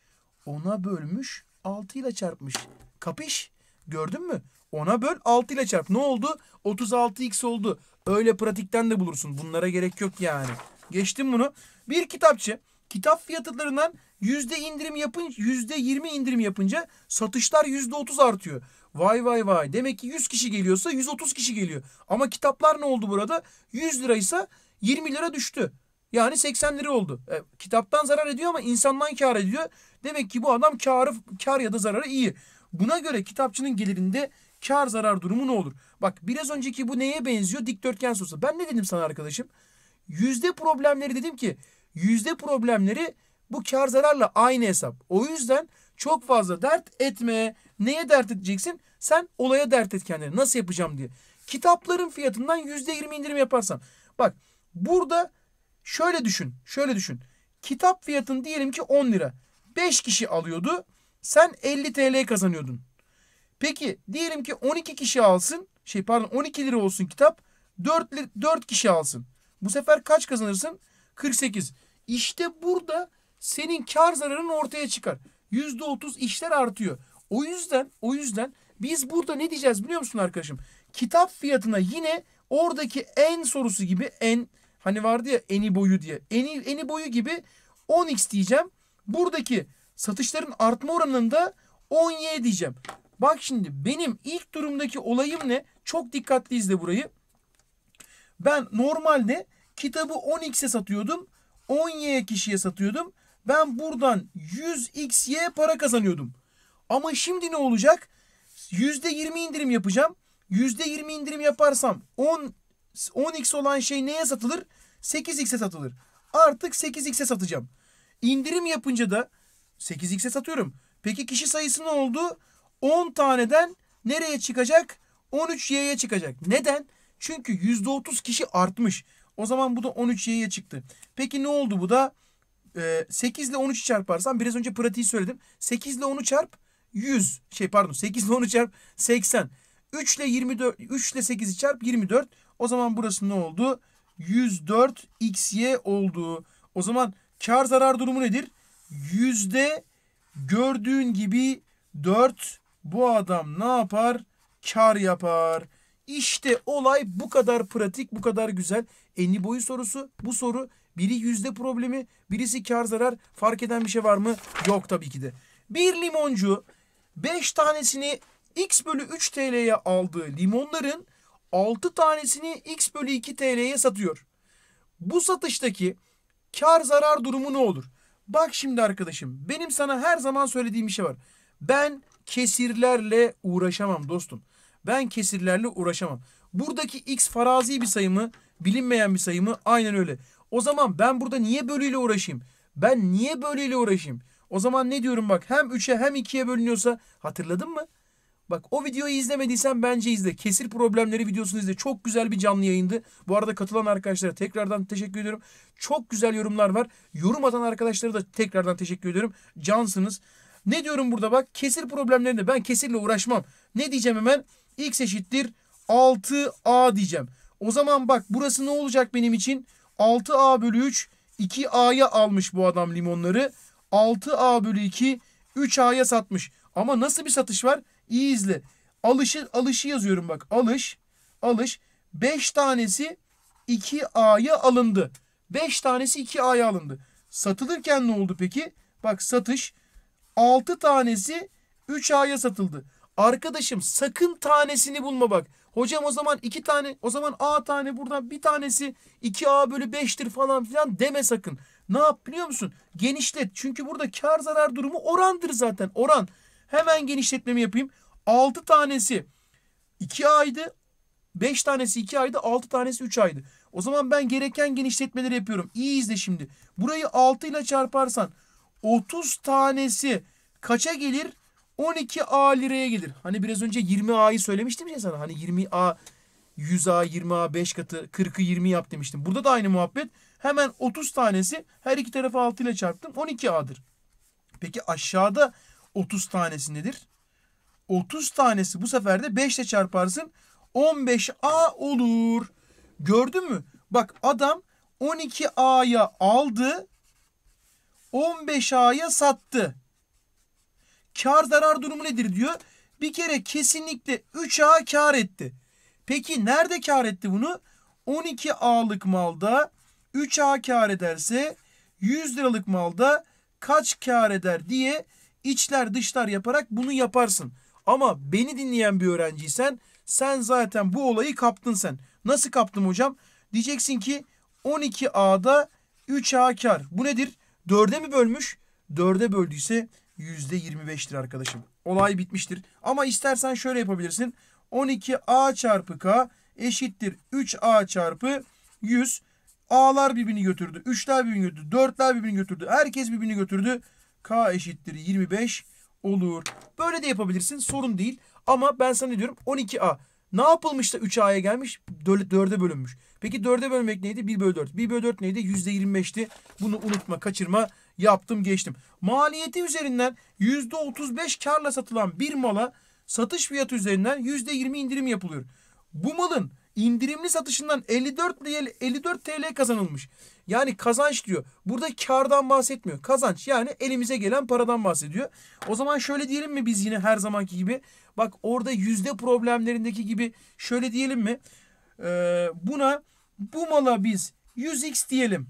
Ona bölmüş 6 ile çarpmış. Kapış? Gördün mü? Ona böl 6 ile çarp. Ne oldu? 36x oldu. Öyle pratikten de bulursun. Bunlara gerek yok yani. Geçtim bunu. Bir kitapçı kitap fiyatlarından yüzde indirim yapın, yüzde yirmi indirim yapınca satışlar yüzde otuz artıyor. Vay vay vay. Demek ki yüz kişi geliyorsa yüz otuz kişi geliyor. Ama kitaplar ne oldu burada? Yüz liraysa yirmi lira düştü. Yani 80 lira oldu. E, kitaptan zarar ediyor ama insandan kar ediyor. Demek ki bu adam karı, kar ya da zararı iyi. Buna göre kitapçının gelirinde kar zarar durumu ne olur? Bak biraz önceki bu neye benziyor? Dikdörtgen sorusu. Ben ne dedim sana arkadaşım? Yüzde problemleri dedim ki yüzde problemleri bu kar zararla aynı hesap. O yüzden çok fazla dert etme. Neye dert edeceksin? Sen olaya dert et kendini. Nasıl yapacağım diye. Kitapların fiyatından yüzde yirmi indirim yaparsam. Bak burada Şöyle düşün. Şöyle düşün. Kitap fiyatın diyelim ki 10 lira. 5 kişi alıyordu. Sen 50 TL kazanıyordun. Peki diyelim ki 12 kişi alsın. Şey pardon 12 lira olsun kitap. 4, 4 kişi alsın. Bu sefer kaç kazanırsın? 48. İşte burada senin kar zararın ortaya çıkar. %30 işler artıyor. O yüzden o yüzden biz burada ne diyeceğiz biliyor musun arkadaşım? Kitap fiyatına yine oradaki en sorusu gibi en Hani vardı ya eni boyu diye. Eni, eni boyu gibi 10x diyeceğim. Buradaki satışların artma oranında 10y diyeceğim. Bak şimdi benim ilk durumdaki olayım ne? Çok dikkatli izle burayı. Ben normalde kitabı 10x'e satıyordum. 10y kişiye satıyordum. Ben buradan 100xy para kazanıyordum. Ama şimdi ne olacak? %20 indirim yapacağım. %20 indirim yaparsam 10 10x olan şey neye satılır? 8x'e satılır. Artık 8x'e satacağım. İndirim yapınca da 8x'e satıyorum. Peki kişi sayısı ne oldu? 10 taneden nereye çıkacak? 13y'ye çıkacak. Neden? Çünkü %30 kişi artmış. O zaman bu da 13y'ye çıktı. Peki ne oldu bu da? 8 ee, ile 13 çarparsam biraz önce pratiği söyledim. 8 ile 10'u çarp 100. Şey pardon 8 ile 10'u çarp 80. 3 ile 24 3 ile 8'i çarp 24. O zaman burası ne oldu? 104 xy oldu. O zaman kar zarar durumu nedir? Yüzde gördüğün gibi 4 bu adam ne yapar? Kar yapar. İşte olay bu kadar pratik, bu kadar güzel. Enli boyu sorusu bu soru. Biri yüzde problemi, birisi kar zarar. Fark eden bir şey var mı? Yok tabii ki de. Bir limoncu 5 tanesini x bölü 3 TL'ye aldığı limonların 6 tanesini x bölü 2 TL'ye satıyor. Bu satıştaki kar zarar durumu ne olur? Bak şimdi arkadaşım benim sana her zaman söylediğim bir şey var. Ben kesirlerle uğraşamam dostum. Ben kesirlerle uğraşamam. Buradaki x farazi bir sayımı bilinmeyen bir sayımı aynen öyle. O zaman ben burada niye bölüyle uğraşayım? Ben niye bölüyle uğraşayım? O zaman ne diyorum bak hem 3'e hem 2'ye bölünüyorsa hatırladın mı? Bak o videoyu izlemediysen bence izle. Kesir problemleri videosunu izle. Çok güzel bir canlı yayındı. Bu arada katılan arkadaşlara tekrardan teşekkür ediyorum. Çok güzel yorumlar var. Yorum atan arkadaşlara da tekrardan teşekkür ediyorum. Cansınız. Ne diyorum burada bak? Kesir problemlerinde ben kesirle uğraşmam. Ne diyeceğim hemen? X eşittir 6A diyeceğim. O zaman bak burası ne olacak benim için? 6A bölü 3 2A'ya almış bu adam limonları. 6A bölü 2 3A'ya satmış. Ama nasıl bir satış var? İyi izle. Alışı, alışı yazıyorum bak. Alış, alış. Beş tanesi 2A'ya alındı. Beş tanesi 2A'ya alındı. Satılırken ne oldu peki? Bak satış. Altı tanesi 3A'ya satıldı. Arkadaşım sakın tanesini bulma bak. Hocam o zaman iki tane o zaman A tane buradan bir tanesi 2A bölü 5'tir falan filan deme sakın. Ne yap biliyor musun? Genişlet. Çünkü burada kar zarar durumu orandır zaten oran. Hemen genişletmemi yapayım. 6 tanesi 2 aydı. 5 tanesi 2 aydı. 6 tanesi 3 aydı. O zaman ben gereken genişletmeleri yapıyorum. İyi izle şimdi. Burayı 6 ile çarparsan 30 tanesi kaça gelir? 12A liraya gelir. Hani biraz önce 20A'yı söylemiştim ya sana. Hani 20A 100A 20A 5 katı 40'ı 20 yap demiştim. Burada da aynı muhabbet. Hemen 30 tanesi her iki tarafı 6 ile çarptım. 12A'dır. Peki aşağıda 30 tanesi nedir? 30 tanesi bu sefer de 5 ile çarparsın. 15A olur. Gördün mü? Bak adam 12A'ya aldı. 15A'ya sattı. Kar zarar durumu nedir diyor. Bir kere kesinlikle 3A kar etti. Peki nerede kar etti bunu? 12A'lık malda 3A kar ederse 100 liralık malda kaç kar eder diye içler dışlar yaparak bunu yaparsın. Ama beni dinleyen bir öğrenciysen sen zaten bu olayı kaptın sen. Nasıl kaptım hocam? Diyeceksin ki 12A'da 3A kar. Bu nedir? 4'e mi bölmüş? 4'e böldüyse %25'tir arkadaşım. Olay bitmiştir. Ama istersen şöyle yapabilirsin. 12A çarpı K eşittir 3A çarpı 100. A'lar birbirini götürdü. 3'ler birbirini götürdü. 4'ler birbirini götürdü. Herkes birbirini götürdü. K eşittir 25 olur. Böyle de yapabilirsin sorun değil. Ama ben sana diyorum 12A. Ne yapılmış da 3A'ya gelmiş? 4'e bölünmüş. Peki 4'e bölmek neydi? 1 bölü 4. 1 bölü 4 neydi? %25'ti. Bunu unutma, kaçırma. Yaptım, geçtim. Maliyeti üzerinden %35 karla satılan bir mala satış fiyatı üzerinden %20 indirim yapılıyor. Bu malın indirimli satışından 54, TL 54 TL kazanılmış. Yani kazanç diyor. Burada kardan bahsetmiyor. Kazanç yani elimize gelen paradan bahsediyor. O zaman şöyle diyelim mi biz yine her zamanki gibi? Bak orada yüzde problemlerindeki gibi şöyle diyelim mi? Ee, buna bu mala biz 100x diyelim.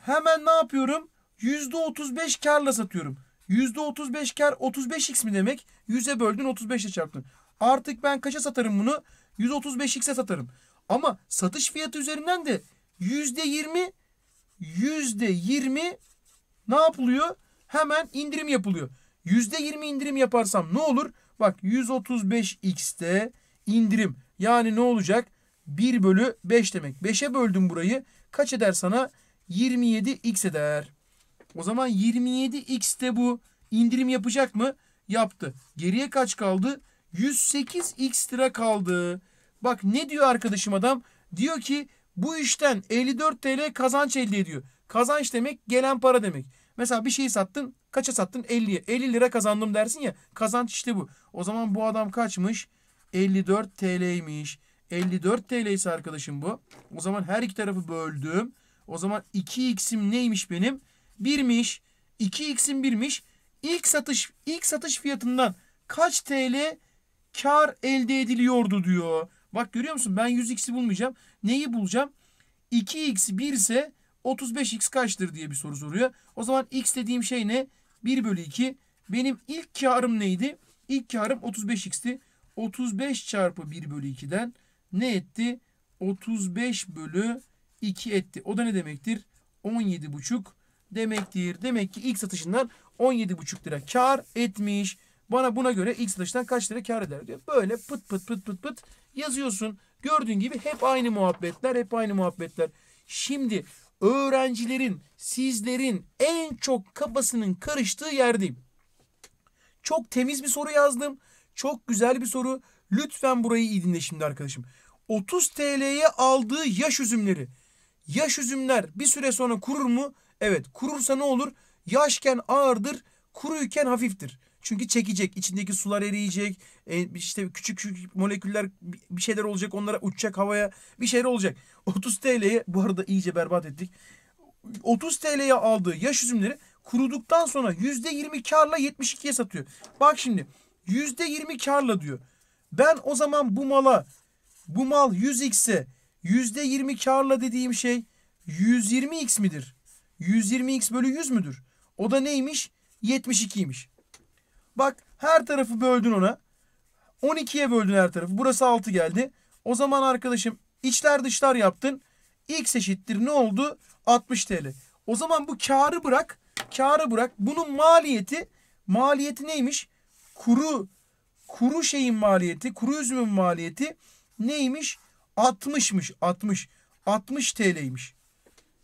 Hemen ne yapıyorum? Yüzde %35 karla satıyorum. Yüzde %35 kar 35x mi demek? 100'e böldün 35'e çarptın. Artık ben kaça satarım bunu? 135x'e satarım. Ama satış fiyatı üzerinden de yüzde yirmi yüzde yirmi ne yapılıyor? Hemen indirim yapılıyor. Yüzde yirmi indirim yaparsam ne olur? Bak 135x'te indirim. Yani ne olacak? 1 bölü 5 demek. 5'e böldüm burayı. Kaç eder sana? 27x eder. O zaman 27x de bu indirim yapacak mı? Yaptı. Geriye kaç kaldı? 108x lira kaldı. Bak ne diyor arkadaşım adam? Diyor ki bu işten 54 TL kazanç elde ediyor. Kazanç demek gelen para demek. Mesela bir şeyi sattın kaça sattın? 50'ye. 50 lira kazandım dersin ya kazanç işte bu. O zaman bu adam kaçmış? 54 TL'ymiş. 54 TL ise arkadaşım bu. O zaman her iki tarafı böldüm. O zaman 2x'im neymiş benim? 1'miş. 2x'im 1'miş. İlk satış ilk satış fiyatından kaç TL kar elde ediliyordu diyor. Bak görüyor musun? Ben 100x'i bulmayacağım. Neyi bulacağım? 2x 1 ise 35x kaçtır diye bir soru soruyor. O zaman x dediğim şey ne? 1 bölü 2. Benim ilk karım neydi? İlk karım 35x'ti. 35 çarpı 1 bölü 2'den ne etti? 35 bölü 2 etti. O da ne demektir? 17,5 demektir. Demek ki x satışından 17,5 lira kar etmiş. Bana buna göre x satışından kaç lira kar eder diyor. Böyle pıt pıt pıt pıt pıt Yazıyorsun. Gördüğün gibi hep aynı muhabbetler, hep aynı muhabbetler. Şimdi öğrencilerin, sizlerin en çok kafasının karıştığı yerdeyim. Çok temiz bir soru yazdım. Çok güzel bir soru. Lütfen burayı iyi dinle şimdi arkadaşım. 30 TL'ye aldığı yaş üzümleri. Yaş üzümler bir süre sonra kurur mu? Evet kurursa ne olur? Yaşken ağırdır, kuruyken hafiftir. Çünkü çekecek. içindeki sular eriyecek. E, işte küçük küçük moleküller bir şeyler olacak. Onlara uçacak havaya. Bir şeyler olacak. 30 TL'ye bu arada iyice berbat ettik. 30 TL'ye aldığı yaş üzümleri kuruduktan sonra %20 karla 72'ye satıyor. Bak şimdi %20 karla diyor. Ben o zaman bu mala bu mal 100x'e %20 karla dediğim şey 120x midir? 120x bölü 100 müdür? O da neymiş? 72'ymiş. Bak her tarafı böldün ona. 12'ye böldün her tarafı. Burası 6 geldi. O zaman arkadaşım içler dışlar yaptın. X eşittir ne oldu? 60 TL. O zaman bu karı bırak. Karı bırak. Bunun maliyeti maliyeti neymiş? Kuru kuru şeyin maliyeti, kuru üzümün maliyeti neymiş? 60'mış. 60. 60 TL'ymiş.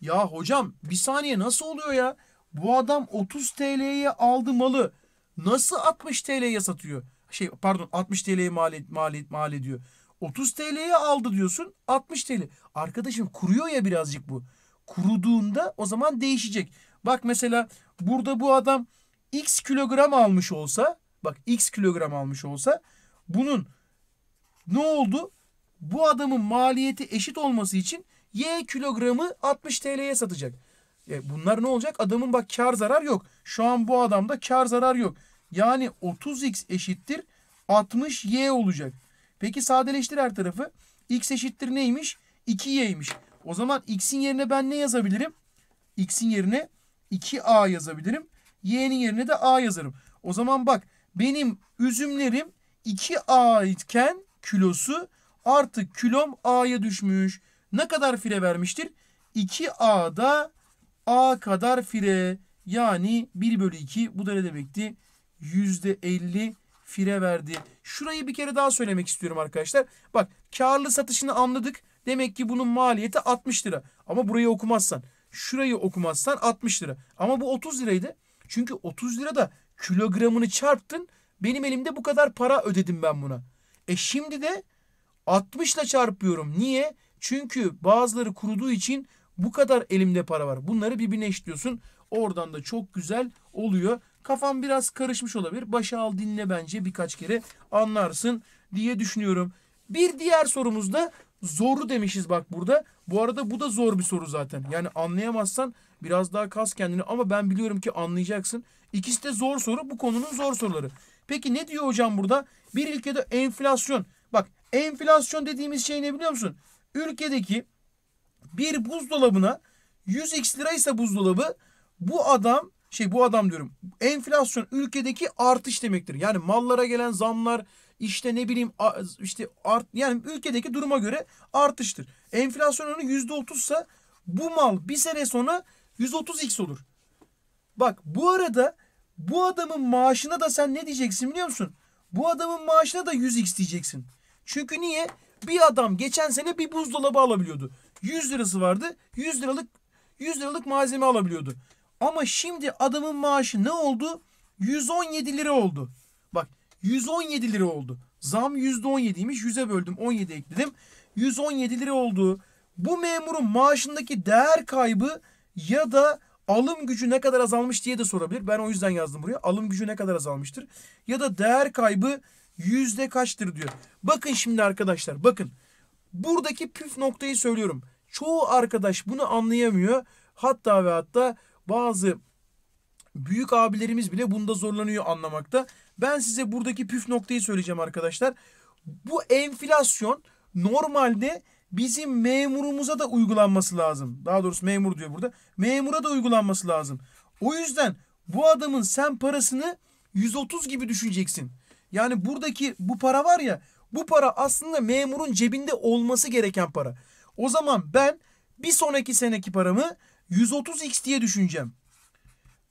Ya hocam bir saniye nasıl oluyor ya? Bu adam 30 TL'ye aldı malı. Nasıl 60 TL'ye satıyor? Şey pardon 60 TL'ye mal, et, mal, et, mal ediyor. 30 TL'ye aldı diyorsun 60 TL. Arkadaşım kuruyor ya birazcık bu. Kuruduğunda o zaman değişecek. Bak mesela burada bu adam x kilogram almış olsa bak x kilogram almış olsa bunun ne oldu? Bu adamın maliyeti eşit olması için y kilogramı 60 TL'ye satacak. E bunlar ne olacak? Adamın bak kar zarar yok. Şu an bu adamda kar zarar yok. Yani 30x eşittir 60y olacak. Peki sadeleştir her tarafı. x eşittir neymiş? 2y'ymiş. O zaman x'in yerine ben ne yazabilirim? x'in yerine 2a yazabilirim. y'nin yerine de a yazarım. O zaman bak benim üzümlerim 2a iken kilosu artık kilom a'ya düşmüş. Ne kadar fire vermiştir? 2 a da a kadar fire yani 1 bölü 2 bu da ne demekti? %50 fire verdi. Şurayı bir kere daha söylemek istiyorum arkadaşlar. Bak karlı satışını anladık. Demek ki bunun maliyeti 60 lira. Ama burayı okumazsan, şurayı okumazsan 60 lira. Ama bu 30 liraydı. Çünkü 30 lira da kilogramını çarptın. Benim elimde bu kadar para ödedim ben buna. E şimdi de 60 ile çarpıyorum. Niye? Çünkü bazıları kuruduğu için bu kadar elimde para var. Bunları birbirine eşliyorsun. Oradan da çok güzel oluyor. Kafam biraz karışmış olabilir. Başa al dinle bence birkaç kere anlarsın diye düşünüyorum. Bir diğer sorumuzda zoru demişiz bak burada. Bu arada bu da zor bir soru zaten. Yani anlayamazsan biraz daha kas kendini ama ben biliyorum ki anlayacaksın. İkisi de zor soru. Bu konunun zor soruları. Peki ne diyor hocam burada? Bir ülkede enflasyon. Bak enflasyon dediğimiz şey ne biliyor musun? Ülkedeki bir buzdolabına 100x ise buzdolabı bu adam şey bu adam diyorum enflasyon ülkedeki artış demektir. Yani mallara gelen zamlar işte ne bileyim işte art yani ülkedeki duruma göre artıştır. Enflasyon oranı otuzsa bu mal bir sene sonra 130x olur. Bak bu arada bu adamın maaşına da sen ne diyeceksin biliyor musun? Bu adamın maaşına da 100x diyeceksin. Çünkü niye? Bir adam geçen sene bir buzdolabı alabiliyordu. 100 lirası vardı. 100 liralık 100 liralık malzeme alabiliyordu. Ama şimdi adamın maaşı ne oldu? 117 lira oldu. Bak 117 lira oldu. Zam %17'ymiş. 100'e böldüm. 17 ekledim. 117 lira oldu. Bu memurun maaşındaki değer kaybı ya da alım gücü ne kadar azalmış diye de sorabilir. Ben o yüzden yazdım buraya. Alım gücü ne kadar azalmıştır? Ya da değer kaybı yüzde kaçtır diyor. Bakın şimdi arkadaşlar bakın. Buradaki püf noktayı söylüyorum. Çoğu arkadaş bunu anlayamıyor. Hatta ve hatta bazı büyük abilerimiz bile bunda zorlanıyor anlamakta. Ben size buradaki püf noktayı söyleyeceğim arkadaşlar. Bu enflasyon normalde bizim memurumuza da uygulanması lazım. Daha doğrusu memur diyor burada. Memura da uygulanması lazım. O yüzden bu adamın sen parasını 130 gibi düşüneceksin. Yani buradaki bu para var ya bu para aslında memurun cebinde olması gereken para. O zaman ben bir sonraki seneki paramı 130x diye düşüneceğim.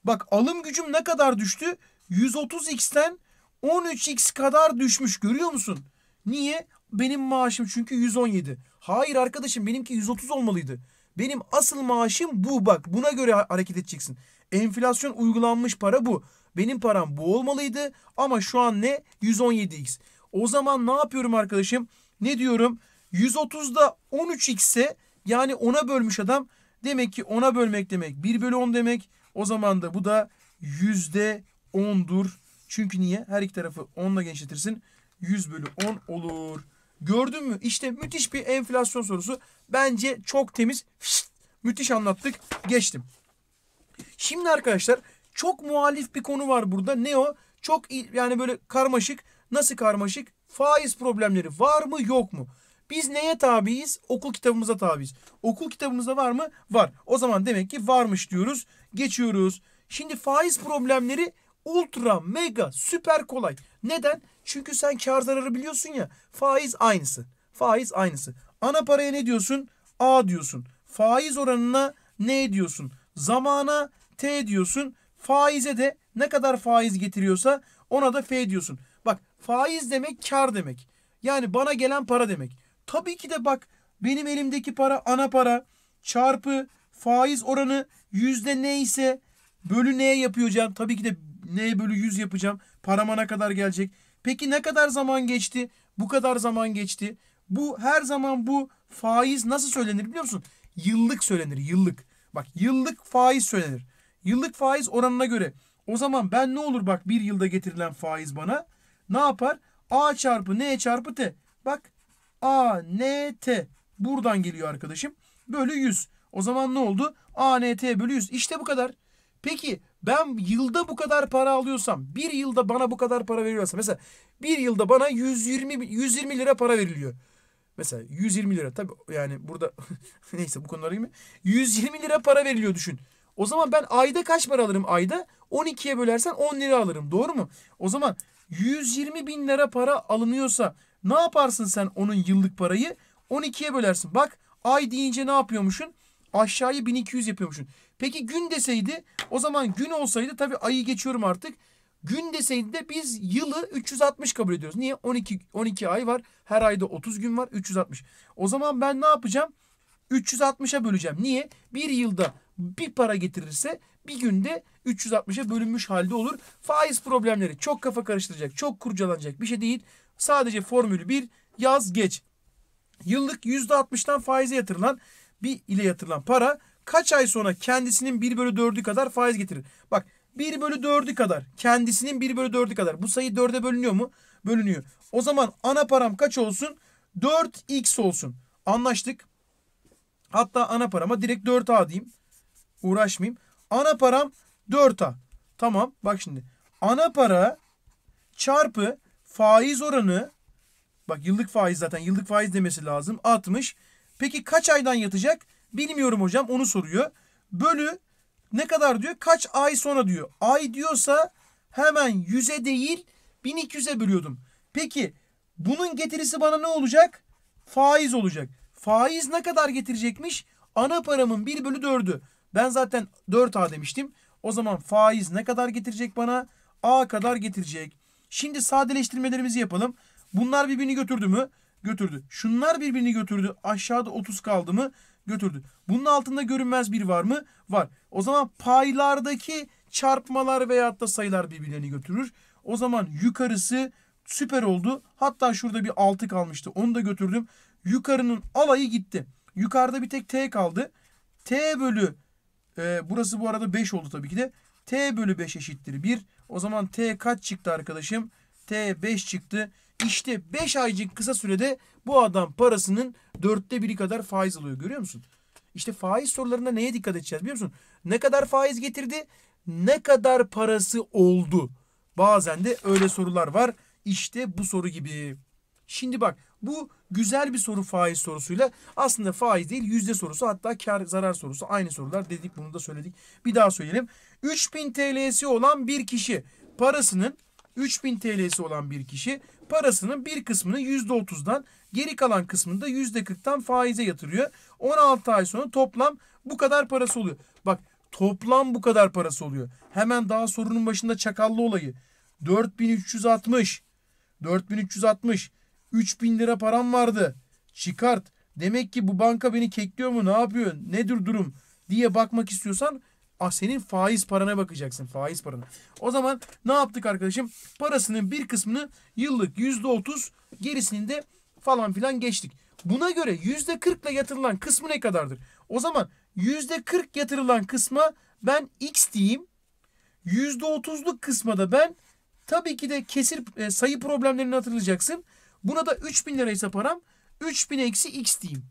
Bak alım gücüm ne kadar düştü? 130x'ten 13x kadar düşmüş görüyor musun? Niye? Benim maaşım çünkü 117. Hayır arkadaşım benimki 130 olmalıydı. Benim asıl maaşım bu bak buna göre hareket edeceksin. Enflasyon uygulanmış para bu. Benim param bu olmalıydı ama şu an ne? 117x. O zaman ne yapıyorum arkadaşım? Ne diyorum? 130'da 13x'e yani 10'a bölmüş adam Demek ki 10'a bölmek demek 1 bölü 10 demek. O zaman da bu da %10'dur. Çünkü niye? Her iki tarafı 10 ile genişletirsin. 100 bölü 10 olur. Gördün mü? İşte müthiş bir enflasyon sorusu. Bence çok temiz. Şşt, müthiş anlattık. Geçtim. Şimdi arkadaşlar çok muhalif bir konu var burada. Ne o? Çok yani böyle karmaşık. Nasıl karmaşık? Faiz problemleri var mı yok mu? Biz neye tabiiz? Okul kitabımıza tabiiz. Okul kitabımızda var mı? Var. O zaman demek ki varmış diyoruz. Geçiyoruz. Şimdi faiz problemleri ultra, mega, süper kolay. Neden? Çünkü sen kar zararı biliyorsun ya. Faiz aynısı. Faiz aynısı. Ana paraya ne diyorsun? A diyorsun. Faiz oranına ne diyorsun? Zamana T diyorsun. Faize de ne kadar faiz getiriyorsa ona da F diyorsun. Bak faiz demek kar demek. Yani bana gelen para demek. Tabii ki de bak benim elimdeki para ana para çarpı faiz oranı yüzde neyse bölü neye yapacağım. Tabii ki de neye bölü yüz yapacağım. Parama ne kadar gelecek. Peki ne kadar zaman geçti? Bu kadar zaman geçti. Bu her zaman bu faiz nasıl söylenir biliyor musun? Yıllık söylenir yıllık. Bak yıllık faiz söylenir. Yıllık faiz oranına göre. O zaman ben ne olur bak bir yılda getirilen faiz bana ne yapar? A çarpı N çarpı T. Bak A N T buradan geliyor arkadaşım. Bölü 100. O zaman ne oldu? A N T bölü 100. İşte bu kadar. Peki ben yılda bu kadar para alıyorsam, bir yılda bana bu kadar para veriyorsa, mesela bir yılda bana 120 120 lira para veriliyor. Mesela 120 lira tabi yani burada neyse bu konulara gibi 120 lira para veriliyor düşün. O zaman ben ayda kaç para alırım ayda? 12'ye bölersen 10 lira alırım doğru mu? O zaman 120 bin lira para alınıyorsa ne yaparsın sen onun yıllık parayı? 12'ye bölersin. Bak ay deyince ne yapıyormuşsun? Aşağıya 1200 yapıyormuşsun. Peki gün deseydi o zaman gün olsaydı tabii ayı geçiyorum artık. Gün deseydi de biz yılı 360 kabul ediyoruz. Niye? 12 12 ay var. Her ayda 30 gün var. 360. O zaman ben ne yapacağım? 360'a böleceğim. Niye? Bir yılda bir para getirirse bir günde 360'a bölünmüş halde olur. Faiz problemleri çok kafa karıştıracak, çok kurcalanacak bir şey değil. Sadece formülü bir yaz geç. Yıllık %60'dan faize yatırılan bir ile yatırılan para kaç ay sonra kendisinin 1 bölü 4'ü kadar faiz getirir? Bak 1 bölü 4'ü kadar kendisinin 1 bölü 4'ü kadar. Bu sayı 4'e bölünüyor mu? Bölünüyor. O zaman ana param kaç olsun? 4x olsun. Anlaştık. Hatta ana parama direkt 4a diyeyim. Uğraşmayayım. Ana param 4a. Tamam bak şimdi. Ana para çarpı faiz oranı bak yıllık faiz zaten yıllık faiz demesi lazım 60. Peki kaç aydan yatacak? Bilmiyorum hocam onu soruyor. Bölü ne kadar diyor? Kaç ay sonra diyor. Ay diyorsa hemen 100'e değil 1200'e bölüyordum. Peki bunun getirisi bana ne olacak? Faiz olacak. Faiz ne kadar getirecekmiş? Ana paramın 1 bölü 4'ü. Ben zaten 4A demiştim. O zaman faiz ne kadar getirecek bana? A kadar getirecek. Şimdi sadeleştirmelerimizi yapalım. Bunlar birbirini götürdü mü? Götürdü. Şunlar birbirini götürdü. Aşağıda 30 kaldı mı? Götürdü. Bunun altında görünmez bir var mı? Var. O zaman paylardaki çarpmalar veyahut da sayılar birbirlerini götürür. O zaman yukarısı süper oldu. Hatta şurada bir 6 kalmıştı. Onu da götürdüm. Yukarının alayı gitti. Yukarıda bir tek T kaldı. T bölü e, burası bu arada 5 oldu tabii ki de. T bölü 5 eşittir 1. O zaman T kaç çıktı arkadaşım? T 5 çıktı. İşte 5 aycık kısa sürede bu adam parasının dörtte biri kadar faiz alıyor. Görüyor musun? İşte faiz sorularında neye dikkat edeceğiz biliyor musun? Ne kadar faiz getirdi? Ne kadar parası oldu? Bazen de öyle sorular var. İşte bu soru gibi. Şimdi bak bu güzel bir soru faiz sorusuyla aslında faiz değil yüzde sorusu hatta kar zarar sorusu aynı sorular dedik bunu da söyledik. Bir daha söyleyelim. 3000 TL'si olan bir kişi parasının 3000 TL'si olan bir kişi parasının bir kısmını %30'dan geri kalan kısmını da %40'tan faize yatırıyor. 16 ay sonra toplam bu kadar parası oluyor. Bak toplam bu kadar parası oluyor. Hemen daha sorunun başında çakallı olayı. 4360 4360 3000 lira param vardı. Çıkart. Demek ki bu banka beni kekliyor mu? Ne yapıyor? Nedir durum? Diye bakmak istiyorsan ah senin faiz parana bakacaksın. Faiz parana. O zaman ne yaptık arkadaşım? Parasının bir kısmını yıllık %30 gerisini de falan filan geçtik. Buna göre %40 ile yatırılan kısmı ne kadardır? O zaman %40 yatırılan kısma ben X diyeyim. %30'luk kısma da ben tabii ki de kesir e, sayı problemlerini hatırlayacaksın. Buna da 3000 liraysa param 3000 eksi x diyeyim.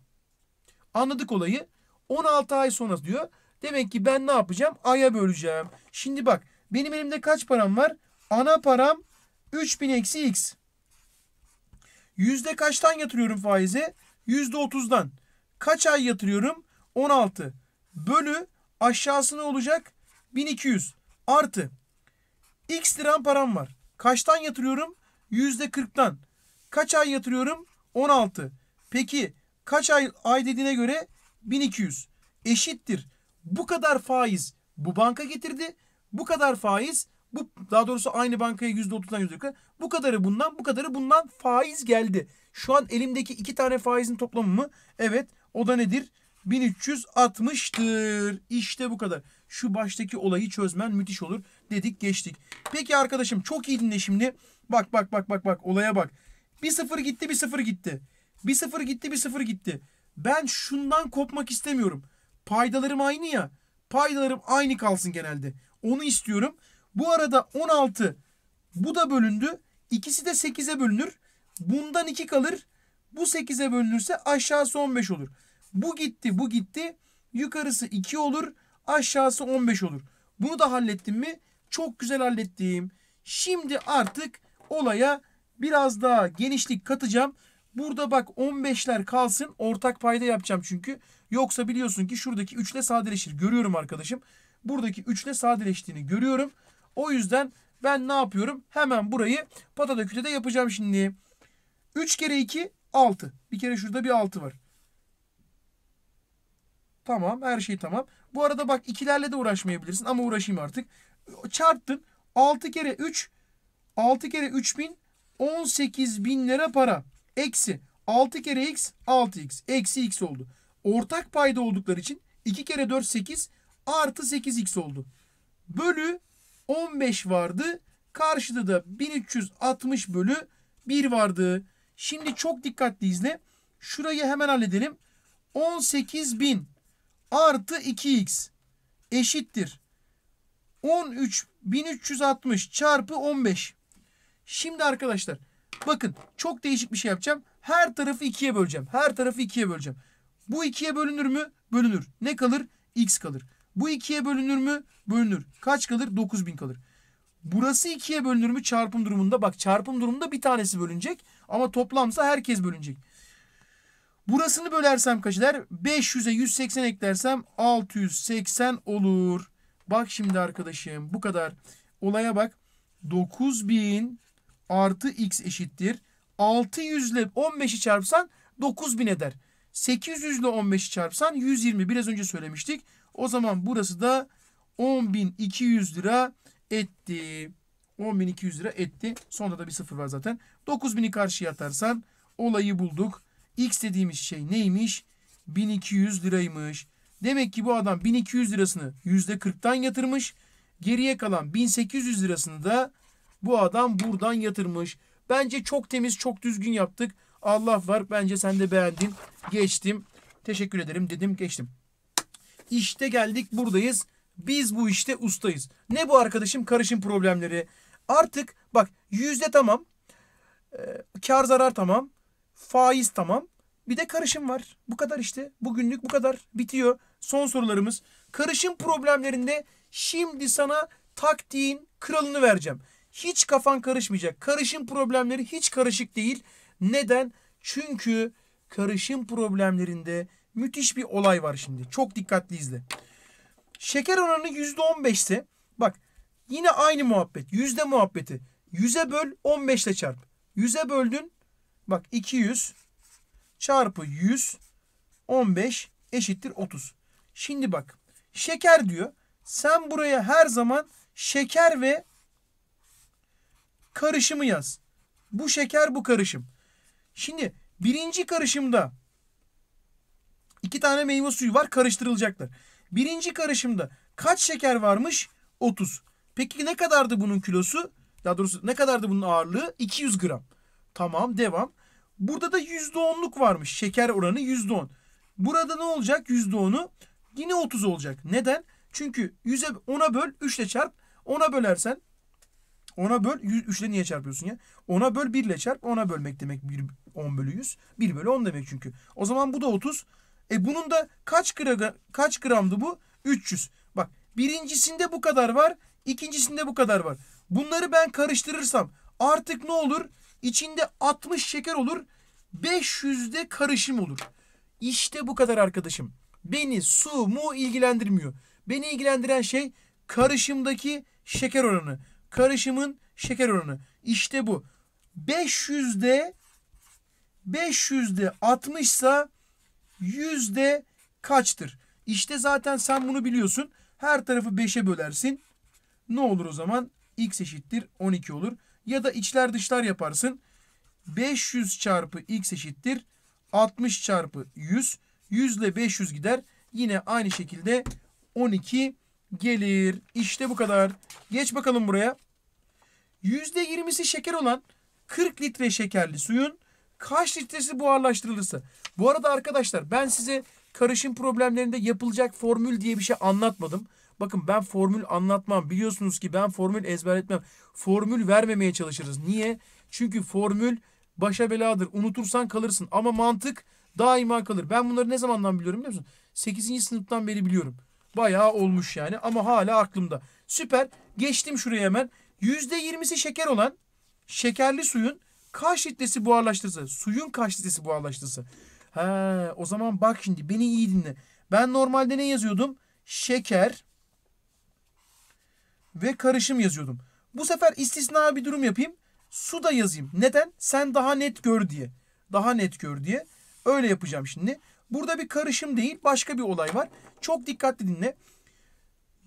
Anladık olayı. 16 ay sonra diyor. Demek ki ben ne yapacağım? Ay'a böleceğim. Şimdi bak benim elimde kaç param var? Ana param 3000 eksi x. Yüzde kaçtan yatırıyorum faize? Yüzde 30'dan. Kaç ay yatırıyorum? 16. Bölü aşağısı ne olacak? 1200 artı. X liram param var. Kaçtan yatırıyorum? Yüzde 40'tan. Kaç ay yatırıyorum? 16. Peki kaç ay, ay dediğine göre 1200 eşittir. Bu kadar faiz bu banka getirdi. Bu kadar faiz bu daha doğrusu aynı bankaya %30'dan %40. Bu kadarı bundan, bu kadarı bundan faiz geldi. Şu an elimdeki iki tane faizin toplamı mı? Evet. O da nedir? 1360'tır. İşte bu kadar. Şu baştaki olayı çözmen müthiş olur dedik geçtik. Peki arkadaşım çok iyi dinle şimdi. Bak bak bak bak bak olaya bak. Bir sıfır gitti bir sıfır gitti. Bir sıfır gitti bir sıfır gitti. Ben şundan kopmak istemiyorum. Paydalarım aynı ya. Paydalarım aynı kalsın genelde. Onu istiyorum. Bu arada 16 bu da bölündü. İkisi de 8'e bölünür. Bundan 2 kalır. Bu 8'e bölünürse aşağısı 15 olur. Bu gitti bu gitti. Yukarısı 2 olur. Aşağısı 15 olur. Bunu da hallettim mi? Çok güzel hallettim. Şimdi artık olaya Biraz daha genişlik katacağım. Burada bak 15'ler kalsın. Ortak payda yapacağım çünkü. Yoksa biliyorsun ki şuradaki 3 ile sadeleşir. Görüyorum arkadaşım. Buradaki 3 ile sadeleştiğini görüyorum. O yüzden ben ne yapıyorum? Hemen burayı patata kütede yapacağım şimdi. 3 kere 2 6. Bir kere şurada bir 6 var. Tamam her şey tamam. Bu arada bak ikilerle de uğraşmayabilirsin ama uğraşayım artık. Çarptın. 6 kere 3 6 kere 3000 18 bin lira para. Eksi 6 kere x 6x. Eksi x oldu. Ortak payda oldukları için 2 kere 4 8 artı 8x oldu. Bölü 15 vardı. Karşıda da 1360 bölü 1 vardı. Şimdi çok dikkatli izle. Şurayı hemen halledelim. 18 bin artı 2x eşittir. 13 1360 çarpı 15. Şimdi arkadaşlar bakın çok değişik bir şey yapacağım. Her tarafı ikiye böleceğim. Her tarafı ikiye böleceğim. Bu ikiye bölünür mü? Bölünür. Ne kalır? X kalır. Bu ikiye bölünür mü? Bölünür. Kaç kalır? 9000 kalır. Burası ikiye bölünür mü çarpım durumunda? Bak çarpım durumunda bir tanesi bölünecek. Ama toplamsa herkes bölünecek. Burasını bölersem kaç eder? 500'e 180 eklersem 680 olur. Bak şimdi arkadaşım bu kadar. Olaya bak. 9000 artı x eşittir. 600 ile 15'i çarpsan 9000 eder. 800 ile 15'i çarpsan 120 biraz önce söylemiştik. O zaman burası da 10.200 lira etti. 10.200 lira etti. Sonda da bir sıfır var zaten. 9.000'i karşıya atarsan olayı bulduk. X dediğimiz şey neymiş? 1200 liraymış. Demek ki bu adam 1200 lirasını %40'tan yatırmış. Geriye kalan 1800 lirasını da bu adam buradan yatırmış. Bence çok temiz, çok düzgün yaptık. Allah var. Bence sen de beğendin. Geçtim. Teşekkür ederim dedim. Geçtim. İşte geldik buradayız. Biz bu işte ustayız. Ne bu arkadaşım? Karışım problemleri. Artık bak yüzde tamam. E, ee, kar zarar tamam. Faiz tamam. Bir de karışım var. Bu kadar işte. Bugünlük bu kadar. Bitiyor. Son sorularımız. Karışım problemlerinde şimdi sana taktiğin kralını vereceğim hiç kafan karışmayacak. Karışım problemleri hiç karışık değil. Neden? Çünkü karışım problemlerinde müthiş bir olay var şimdi. Çok dikkatli izle. Şeker oranı %15 ise bak yine aynı muhabbet. Yüzde muhabbeti. 100'e böl 15 ile çarp. 100'e böldün bak 200 çarpı 100 15 eşittir 30. Şimdi bak şeker diyor. Sen buraya her zaman şeker ve karışımı yaz. Bu şeker bu karışım. Şimdi birinci karışımda iki tane meyve suyu var karıştırılacaklar. Birinci karışımda kaç şeker varmış? 30. Peki ne kadardı bunun kilosu? Daha doğrusu ne kadardı bunun ağırlığı? 200 gram. Tamam devam. Burada da %10'luk varmış. Şeker oranı %10. Burada ne olacak? %10'u yine 30 olacak. Neden? Çünkü 100'e 10'a böl 3 ile çarp. 10'a bölersen 10'a böl 3 ile niye çarpıyorsun ya? 10'a böl 1 ile çarp. 10'a bölmek demek 1, 10 bölü 100. 1 bölü 10 demek çünkü. O zaman bu da 30. E bunun da kaç, gra, kaç gramdı bu? 300. Bak birincisinde bu kadar var. ikincisinde bu kadar var. Bunları ben karıştırırsam artık ne olur? İçinde 60 şeker olur. 500'de karışım olur. İşte bu kadar arkadaşım. Beni su mu ilgilendirmiyor. Beni ilgilendiren şey karışımdaki şeker oranı karışımın şeker oranı. İşte bu. 500'de 500'de 60 ise yüzde kaçtır? İşte zaten sen bunu biliyorsun. Her tarafı 5'e bölersin. Ne olur o zaman? X eşittir 12 olur. Ya da içler dışlar yaparsın. 500 çarpı X eşittir 60 çarpı 100. 100 ile 500 gider. Yine aynı şekilde 12 gelir. İşte bu kadar. Geç bakalım buraya. %20'si şeker olan 40 litre şekerli suyun kaç litresi buharlaştırılırsa. Bu arada arkadaşlar ben size karışım problemlerinde yapılacak formül diye bir şey anlatmadım. Bakın ben formül anlatmam. Biliyorsunuz ki ben formül ezberletmem. Formül vermemeye çalışırız. Niye? Çünkü formül başa beladır. Unutursan kalırsın. Ama mantık daima kalır. Ben bunları ne zamandan biliyorum biliyor musun? 8. sınıftan beri biliyorum. Bayağı olmuş yani ama hala aklımda. Süper. Geçtim şuraya hemen. %20'si şeker olan şekerli suyun kaç litresi buharlaştırısı? Suyun kaç litresi buharlaştırısı? He, o zaman bak şimdi beni iyi dinle. Ben normalde ne yazıyordum? Şeker ve karışım yazıyordum. Bu sefer istisna bir durum yapayım. Su da yazayım. Neden? Sen daha net gör diye. Daha net gör diye. Öyle yapacağım şimdi. Burada bir karışım değil başka bir olay var. Çok dikkatli dinle.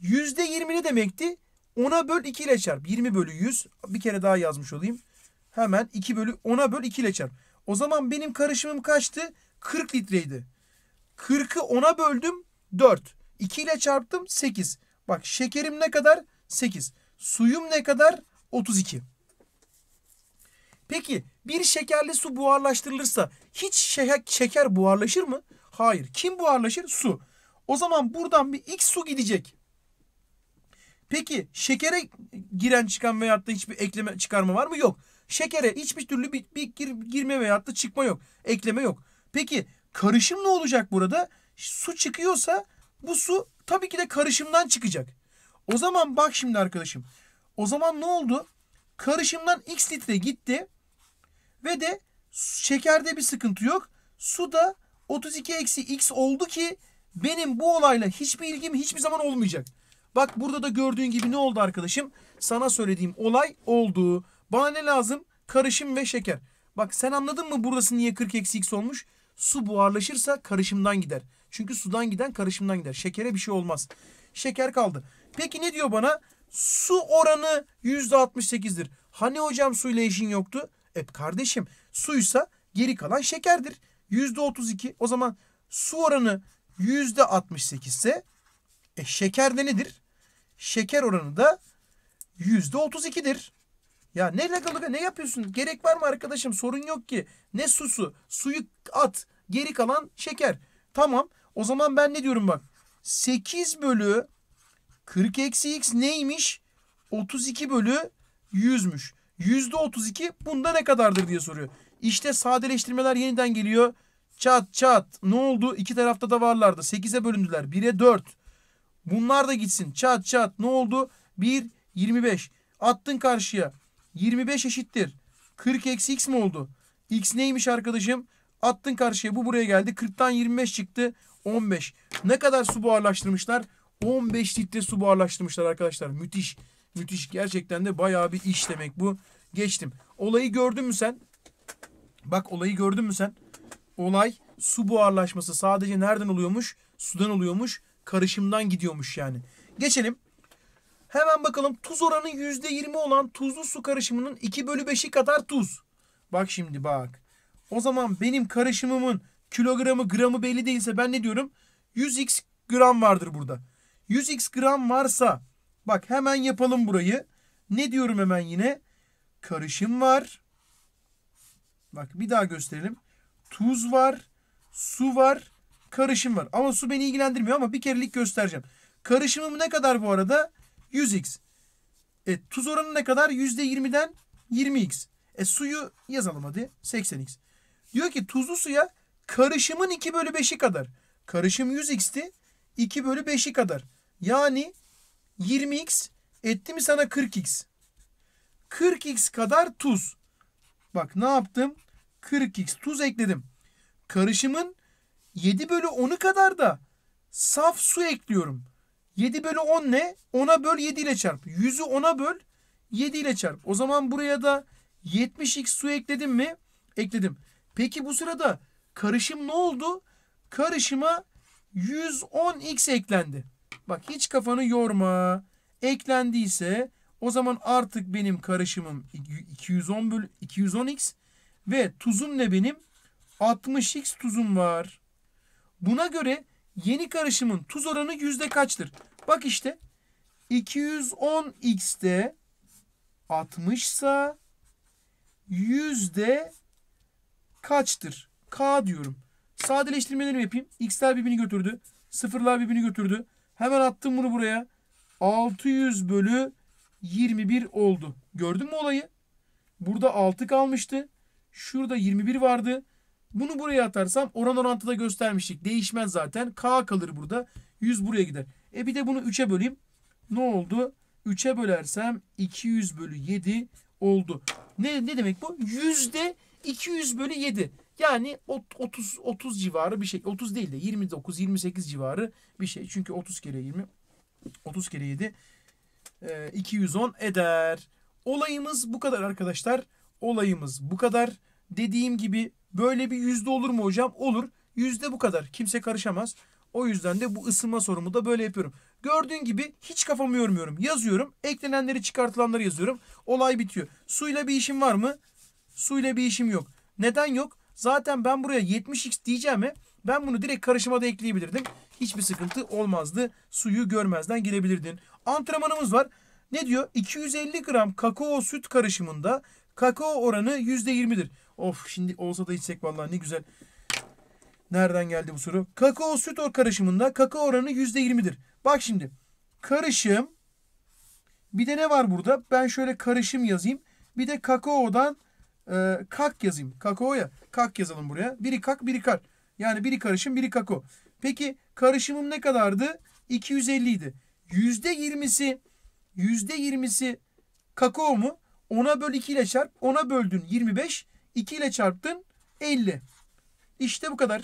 %20'li demekti? 10'a böl 2 ile çarp. 20 bölü 100. Bir kere daha yazmış olayım. Hemen 2 bölü 10'a böl 2 ile çarp. O zaman benim karışımım kaçtı? 40 litreydi. 40'ı 10'a böldüm 4. 2 ile çarptım 8. Bak şekerim ne kadar? 8. Suyum ne kadar? 32. Peki bir şekerli su buharlaştırılırsa hiç şeker, şeker buharlaşır mı? Hayır. Kim buharlaşır? Su. O zaman buradan bir x su gidecek. Peki şekere giren çıkan veyahut da hiçbir ekleme çıkarma var mı? Yok. Şekere hiçbir türlü bir, bir gir, girme veyahut da çıkma yok. Ekleme yok. Peki karışım ne olacak burada? Su çıkıyorsa bu su tabii ki de karışımdan çıkacak. O zaman bak şimdi arkadaşım. O zaman ne oldu? Karışımdan x litre gitti ve de şekerde bir sıkıntı yok. Su da 32 eksi x oldu ki benim bu olayla hiçbir ilgim hiçbir zaman olmayacak. Bak burada da gördüğün gibi ne oldu arkadaşım? Sana söylediğim olay oldu. Bana ne lazım? Karışım ve şeker. Bak sen anladın mı burası niye 40 eksi x olmuş? Su buharlaşırsa karışımdan gider. Çünkü sudan giden karışımdan gider. Şekere bir şey olmaz. Şeker kaldı. Peki ne diyor bana? Su oranı %68'dir. Hani hocam suyla işin yoktu? E kardeşim suysa geri kalan şekerdir. %32 o zaman su oranı %68 ise e şeker de nedir? Şeker oranı da yüzde otuz ikidir. Ya ne lagalıga ne yapıyorsun? Gerek var mı arkadaşım? Sorun yok ki. Ne susu? Suyu at. Geri kalan şeker. Tamam. O zaman ben ne diyorum bak. 8 bölü 40 eksi x neymiş? 32 bölü 100'müş. Yüzde 32 bunda ne kadardır diye soruyor. İşte sadeleştirmeler yeniden geliyor. Çat çat. Ne oldu? İki tarafta da varlardı. 8'e bölündüler. 1'e 4. Bunlar da gitsin. Çat çat ne oldu? 1 25. Attın karşıya. 25 eşittir. 40 eksi x mi oldu? X neymiş arkadaşım? Attın karşıya bu buraya geldi. 40'tan 25 çıktı. 15. Ne kadar su buharlaştırmışlar? 15 litre su buharlaştırmışlar arkadaşlar. Müthiş. Müthiş. Gerçekten de bayağı bir iş demek bu. Geçtim. Olayı gördün mü sen? Bak olayı gördün mü sen? Olay su buharlaşması sadece nereden oluyormuş? Sudan oluyormuş karışımdan gidiyormuş yani. Geçelim. Hemen bakalım tuz oranı %20 olan tuzlu su karışımının 2 bölü 5'i kadar tuz. Bak şimdi bak. O zaman benim karışımımın kilogramı gramı belli değilse ben ne diyorum? 100x gram vardır burada. 100x gram varsa bak hemen yapalım burayı. Ne diyorum hemen yine? Karışım var. Bak bir daha gösterelim. Tuz var. Su var karışım var. Ama su beni ilgilendirmiyor ama bir kerelik göstereceğim. Karışımım ne kadar bu arada? 100x. E, tuz oranı ne kadar? %20'den 20x. E, suyu yazalım hadi. 80x. Diyor ki tuzlu suya karışımın 2 bölü 5'i kadar. Karışım 100x'ti. 2 bölü 5'i kadar. Yani 20x etti mi sana 40x. 40x kadar tuz. Bak ne yaptım? 40x tuz ekledim. Karışımın 7 bölü 10'u kadar da saf su ekliyorum. 7 bölü 10 ne? 10'a böl 7 ile çarp. 100'ü 10'a böl 7 ile çarp. O zaman buraya da 70x su ekledim mi? Ekledim. Peki bu sırada karışım ne oldu? Karışıma 110x eklendi. Bak hiç kafanı yorma. Eklendiyse o zaman artık benim karışımım 210 bölü 210x ve tuzum ne benim? 60x tuzum var. Buna göre yeni karışımın tuz oranı yüzde kaçtır? Bak işte 210x'te 60 ise yüzde kaçtır? K diyorum. Sadeleştirmelerimi yapayım. X'ler birbirini götürdü. Sıfırlar birbirini götürdü. Hemen attım bunu buraya. 600 bölü 21 oldu. Gördün mü olayı? Burada 6 kalmıştı. Şurada 21 vardı. Bunu buraya atarsam oran orantıda göstermiştik. Değişmez zaten. K kalır burada. 100 buraya gider. E bir de bunu 3'e böleyim. Ne oldu? 3'e bölersem 200 bölü 7 oldu. Ne, ne demek bu? Yüzde 200 bölü 7. Yani 30 30 civarı bir şey. 30 değil de 29 28 civarı bir şey. Çünkü 30 kere 20 30 kere 7 210 e, eder. Olayımız bu kadar arkadaşlar. Olayımız bu kadar dediğim gibi böyle bir yüzde olur mu hocam? Olur. Yüzde bu kadar. Kimse karışamaz. O yüzden de bu ısınma sorumu da böyle yapıyorum. Gördüğün gibi hiç kafamı yormuyorum. Yazıyorum. Eklenenleri çıkartılanları yazıyorum. Olay bitiyor. Suyla bir işim var mı? Suyla bir işim yok. Neden yok? Zaten ben buraya 70x diyeceğim mi ben bunu direkt karışıma da ekleyebilirdim. Hiçbir sıkıntı olmazdı. Suyu görmezden girebilirdin. Antrenmanımız var. Ne diyor? 250 gram kakao süt karışımında kakao oranı %20'dir. Of şimdi olsa da içsek vallahi ne güzel. Nereden geldi bu soru? Kakao süt or karışımında kakao oranı %20'dir. Bak şimdi karışım bir de ne var burada? Ben şöyle karışım yazayım. Bir de kakaodan e, kak yazayım. kakaoya Kak yazalım buraya. Biri kak biri kar. Yani biri karışım biri kakao. Peki karışımım ne kadardı? 250 idi. %20'si %20'si kakao mu? ona böl 2 ile çarp. ona böldün 25. 2 ile çarptın 50. İşte bu kadar.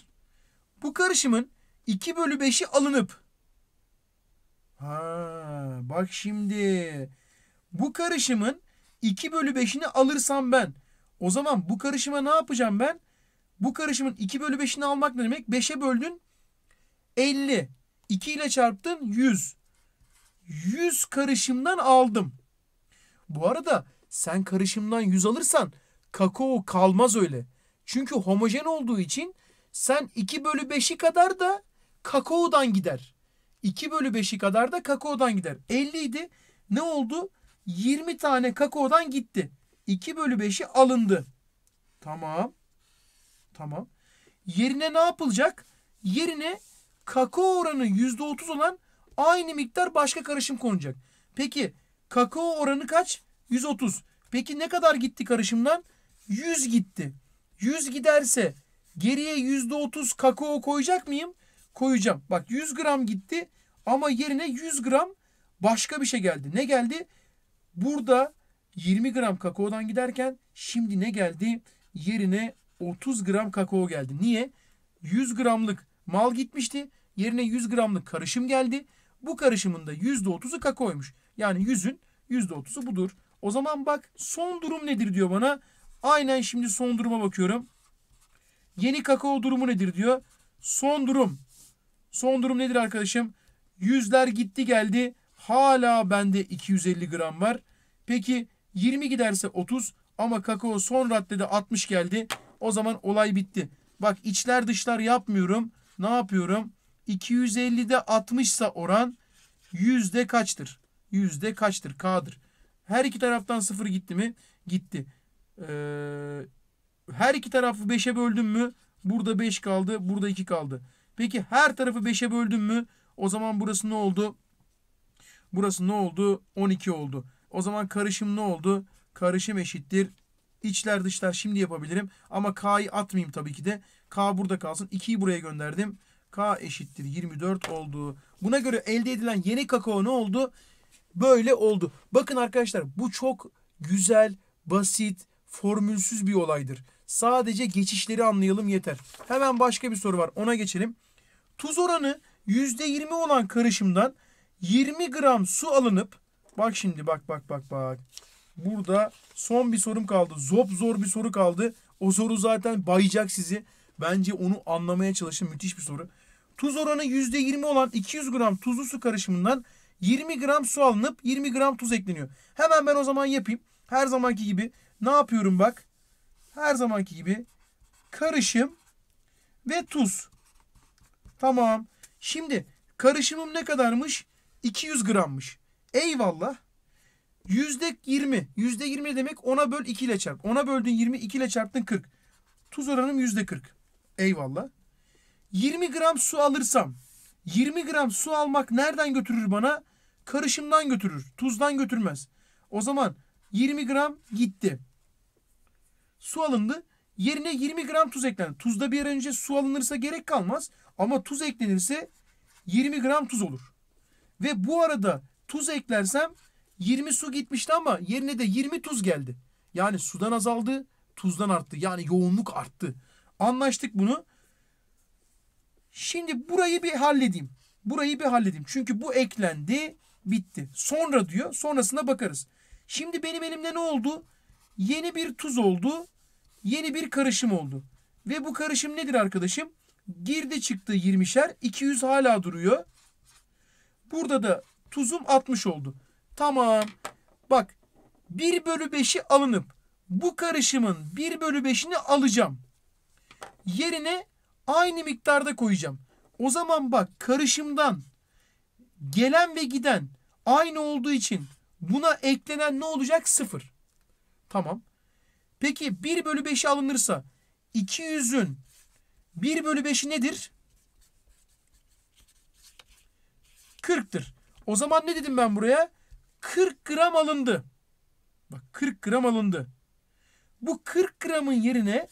Bu karışımın 2 bölü 5'i alınıp ha, bak şimdi bu karışımın 2 bölü 5'ini alırsam ben o zaman bu karışıma ne yapacağım ben? Bu karışımın 2 bölü 5'ini almak ne demek? 5'e böldün 50. 2 ile çarptın 100. 100 karışımdan aldım. Bu arada sen karışımdan 100 alırsan kakao kalmaz öyle. Çünkü homojen olduğu için sen 2 bölü 5'i kadar da kakaodan gider. 2 bölü 5'i kadar da kakaodan gider. 50 idi. Ne oldu? 20 tane kakaodan gitti. 2 bölü 5'i alındı. Tamam. Tamam. Yerine ne yapılacak? Yerine kakao oranı %30 olan aynı miktar başka karışım konacak. Peki kakao oranı kaç? 130. Peki ne kadar gitti karışımdan? 100 gitti. 100 giderse geriye %30 kakao koyacak mıyım? Koyacağım. Bak 100 gram gitti ama yerine 100 gram başka bir şey geldi. Ne geldi? Burada 20 gram kakaodan giderken şimdi ne geldi? Yerine 30 gram kakao geldi. Niye? 100 gramlık mal gitmişti. Yerine 100 gramlık karışım geldi. Bu karışımında da %30'u kakaoymuş. Yani 100'ün %30'u budur. O zaman bak son durum nedir diyor bana. Aynen şimdi son duruma bakıyorum. Yeni kakao durumu nedir diyor. Son durum. Son durum nedir arkadaşım? Yüzler gitti geldi. Hala bende 250 gram var. Peki 20 giderse 30 ama kakao son raddede 60 geldi. O zaman olay bitti. Bak içler dışlar yapmıyorum. Ne yapıyorum? 250'de 60 ise oran yüzde kaçtır? Yüzde kaçtır? K'dır. Her iki taraftan sıfır gitti mi? Gitti. Ee, her iki tarafı 5'e böldüm mü? Burada 5 kaldı. Burada 2 kaldı. Peki her tarafı 5'e böldüm mü? O zaman burası ne oldu? Burası ne oldu? 12 oldu. O zaman karışım ne oldu? Karışım eşittir. İçler dışlar şimdi yapabilirim. Ama K'yı atmayayım tabii ki de. K burada kalsın. 2'yi buraya gönderdim. K eşittir 24 oldu. Buna göre elde edilen yeni kakao ne oldu? Böyle oldu. Bakın arkadaşlar bu çok güzel, basit, formülsüz bir olaydır. Sadece geçişleri anlayalım yeter. Hemen başka bir soru var ona geçelim. Tuz oranı %20 olan karışımdan 20 gram su alınıp bak şimdi bak bak bak bak. Burada son bir sorum kaldı. Zop zor bir soru kaldı. O soru zaten bayacak sizi. Bence onu anlamaya çalışın. Müthiş bir soru. Tuz oranı %20 olan 200 gram tuzlu su karışımından 20 gram su alınıp 20 gram tuz ekleniyor. Hemen ben o zaman yapayım. Her zamanki gibi ne yapıyorum bak? Her zamanki gibi karışım ve tuz. Tamam. Şimdi karışımım ne kadarmış? 200 grammış. Eyvallah. Yüzde 20. Yüzde 20 demek 10'a böl 2 ile çarp. 10'a böldün 20, 2 ile çarptın 40. Tuz oranım yüzde 40. Eyvallah. 20 gram su alırsam 20 gram su almak nereden götürür bana? Karışımdan götürür. Tuzdan götürmez. O zaman 20 gram gitti. Su alındı. Yerine 20 gram tuz eklendi. Tuzda bir önce su alınırsa gerek kalmaz. Ama tuz eklenirse 20 gram tuz olur. Ve bu arada tuz eklersem 20 su gitmişti ama yerine de 20 tuz geldi. Yani sudan azaldı, tuzdan arttı. Yani yoğunluk arttı. Anlaştık bunu. Şimdi burayı bir halledeyim. Burayı bir halledeyim. Çünkü bu eklendi, bitti. Sonra diyor, sonrasına bakarız. Şimdi benim elimde ne oldu? Yeni bir tuz oldu. Yeni bir karışım oldu. Ve bu karışım nedir arkadaşım? Girdi çıktı 20'şer. 200 hala duruyor. Burada da tuzum 60 oldu. Tamam. Bak 1 bölü 5'i alınıp bu karışımın 1 bölü 5'ini alacağım. Yerine aynı miktarda koyacağım. O zaman bak karışımdan gelen ve giden aynı olduğu için Buna eklenen ne olacak? Sıfır. Tamam. Peki 1 bölü 5'i alınırsa 200'ün 1 bölü 5'i nedir? 40'tır. O zaman ne dedim ben buraya? 40 gram alındı. Bak 40 gram alındı. Bu 40 gramın yerine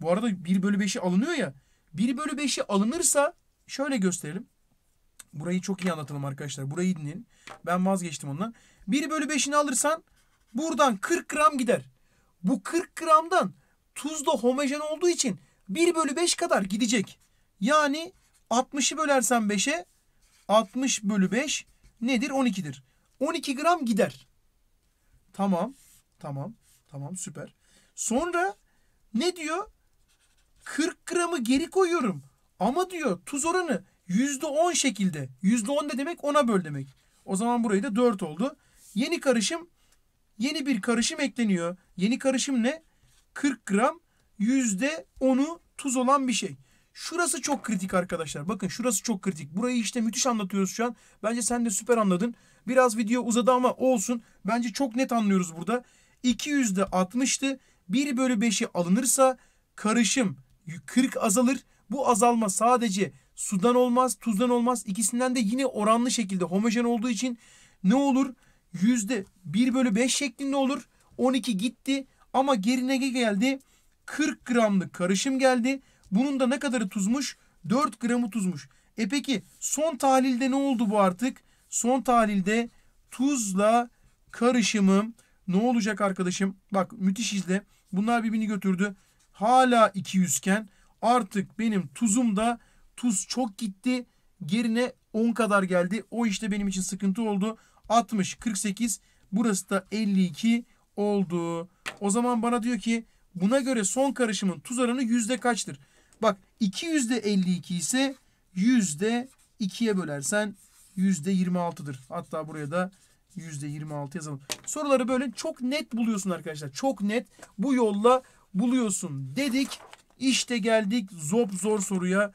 bu arada 1 bölü 5'i alınıyor ya. 1 bölü 5'i alınırsa şöyle gösterelim. Burayı çok iyi anlatalım arkadaşlar. Burayı dinleyin. Ben vazgeçtim ondan. 1 bölü 5'ini alırsan buradan 40 gram gider. Bu 40 gramdan tuz da homojen olduğu için 1 bölü 5 kadar gidecek. Yani 60'ı bölersen 5'e 60 bölü 5 nedir? 12'dir. 12 gram gider. Tamam. Tamam. Tamam süper. Sonra ne diyor? 40 gramı geri koyuyorum. Ama diyor tuz oranı %10 şekilde. %10 ne demek? 10'a böl demek. O zaman burayı da 4 oldu. Yeni karışım yeni bir karışım ekleniyor. Yeni karışım ne? 40 gram %10'u tuz olan bir şey. Şurası çok kritik arkadaşlar. Bakın şurası çok kritik. Burayı işte müthiş anlatıyoruz şu an. Bence sen de süper anladın. Biraz video uzadı ama olsun. Bence çok net anlıyoruz burada. 200'de 60'tı. 1 bölü 5'i alınırsa karışım 40 azalır. Bu azalma sadece Sudan olmaz, tuzdan olmaz. İkisinden de yine oranlı şekilde homojen olduğu için ne olur? Yüzde 1 bölü 5 şeklinde olur. 12 gitti ama gerine geldi. 40 gramlık karışım geldi. Bunun da ne kadarı tuzmuş? 4 gramı tuzmuş. E peki son tahlilde ne oldu bu artık? Son tahlilde tuzla karışımım ne olacak arkadaşım? Bak müthiş izle. Bunlar birbirini götürdü. Hala 200 iken artık benim tuzum da Tuz çok gitti. Gerine 10 kadar geldi. O işte benim için sıkıntı oldu. 60, 48. Burası da 52 oldu. O zaman bana diyor ki buna göre son karışımın tuz oranı yüzde kaçtır? Bak 2 yüzde 52 ise yüzde 2'ye bölersen yüzde 26'dır. Hatta buraya da yüzde 26 yazalım. Soruları böyle çok net buluyorsun arkadaşlar. Çok net bu yolla buluyorsun dedik. İşte geldik zop zor soruya.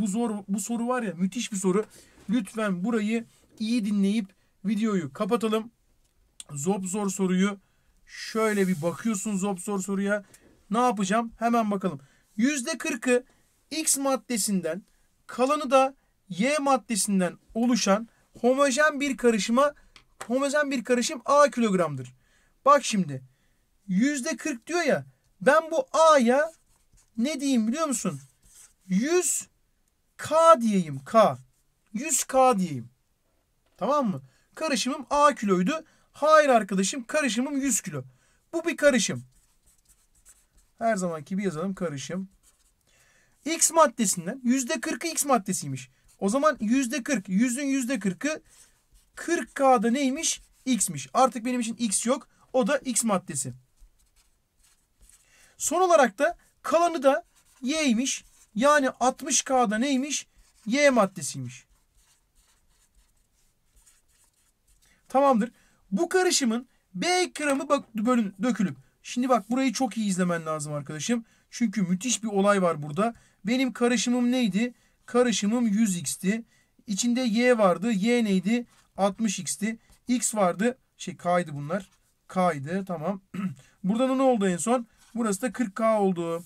Bu zor bu soru var ya müthiş bir soru. Lütfen burayı iyi dinleyip videoyu kapatalım. Zop zor soruyu şöyle bir bakıyorsun zop zor soruya. Ne yapacağım? Hemen bakalım. %40'ı X maddesinden kalanı da Y maddesinden oluşan homojen bir karışıma homojen bir karışım A kilogramdır. Bak şimdi yüzde 40 diyor ya ben bu A'ya ne diyeyim biliyor musun? 100 K diyeyim K. 100K diyeyim. Tamam mı? Karışımım A kiloydu. Hayır arkadaşım karışımım 100 kilo. Bu bir karışım. Her zamanki bir yazalım karışım. X maddesinden %40'ı X maddesiymiş. O zaman %40, 100'ün %40'ı 40K'da neymiş? X'miş. Artık benim için X yok. O da X maddesi. Son olarak da kalanı da Y'ymiş. Yani 60K'da neymiş? Y maddesiymiş. Tamamdır. Bu karışımın B gramı bölün, dökülüp. Şimdi bak burayı çok iyi izlemen lazım arkadaşım. Çünkü müthiş bir olay var burada. Benim karışımım neydi? Karışımım 100x'ti. İçinde y vardı. Y neydi? 60x'ti. X vardı. Şey k'ydı bunlar. K'ydı. Tamam. Buradan ne oldu en son? Burası da 40k oldu.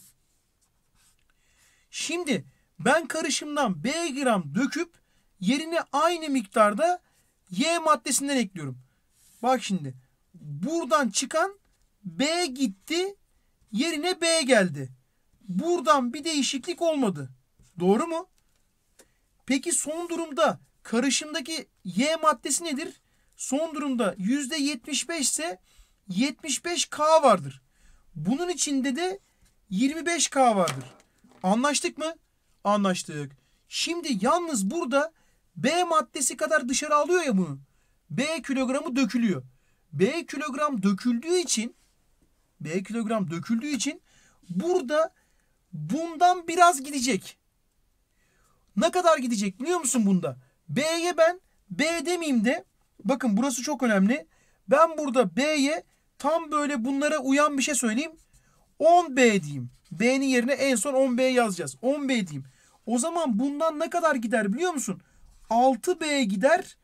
Şimdi ben karışımdan B gram döküp yerine aynı miktarda Y maddesinden ekliyorum. Bak şimdi buradan çıkan B gitti yerine B geldi. Buradan bir değişiklik olmadı. Doğru mu? Peki son durumda karışımdaki Y maddesi nedir? Son durumda %75 ise 75K vardır. Bunun içinde de 25K vardır. Anlaştık mı? Anlaştık. Şimdi yalnız burada B maddesi kadar dışarı alıyor ya bunu. B kilogramı dökülüyor. B kilogram döküldüğü için B kilogram döküldüğü için burada bundan biraz gidecek. Ne kadar gidecek biliyor musun bunda? B'ye ben B demeyeyim de bakın burası çok önemli. Ben burada B'ye tam böyle bunlara uyan bir şey söyleyeyim. 10B diyeyim. B'nin yerine en son 10B yazacağız. 10B diyeyim. O zaman bundan ne kadar gider biliyor musun? 6B gider.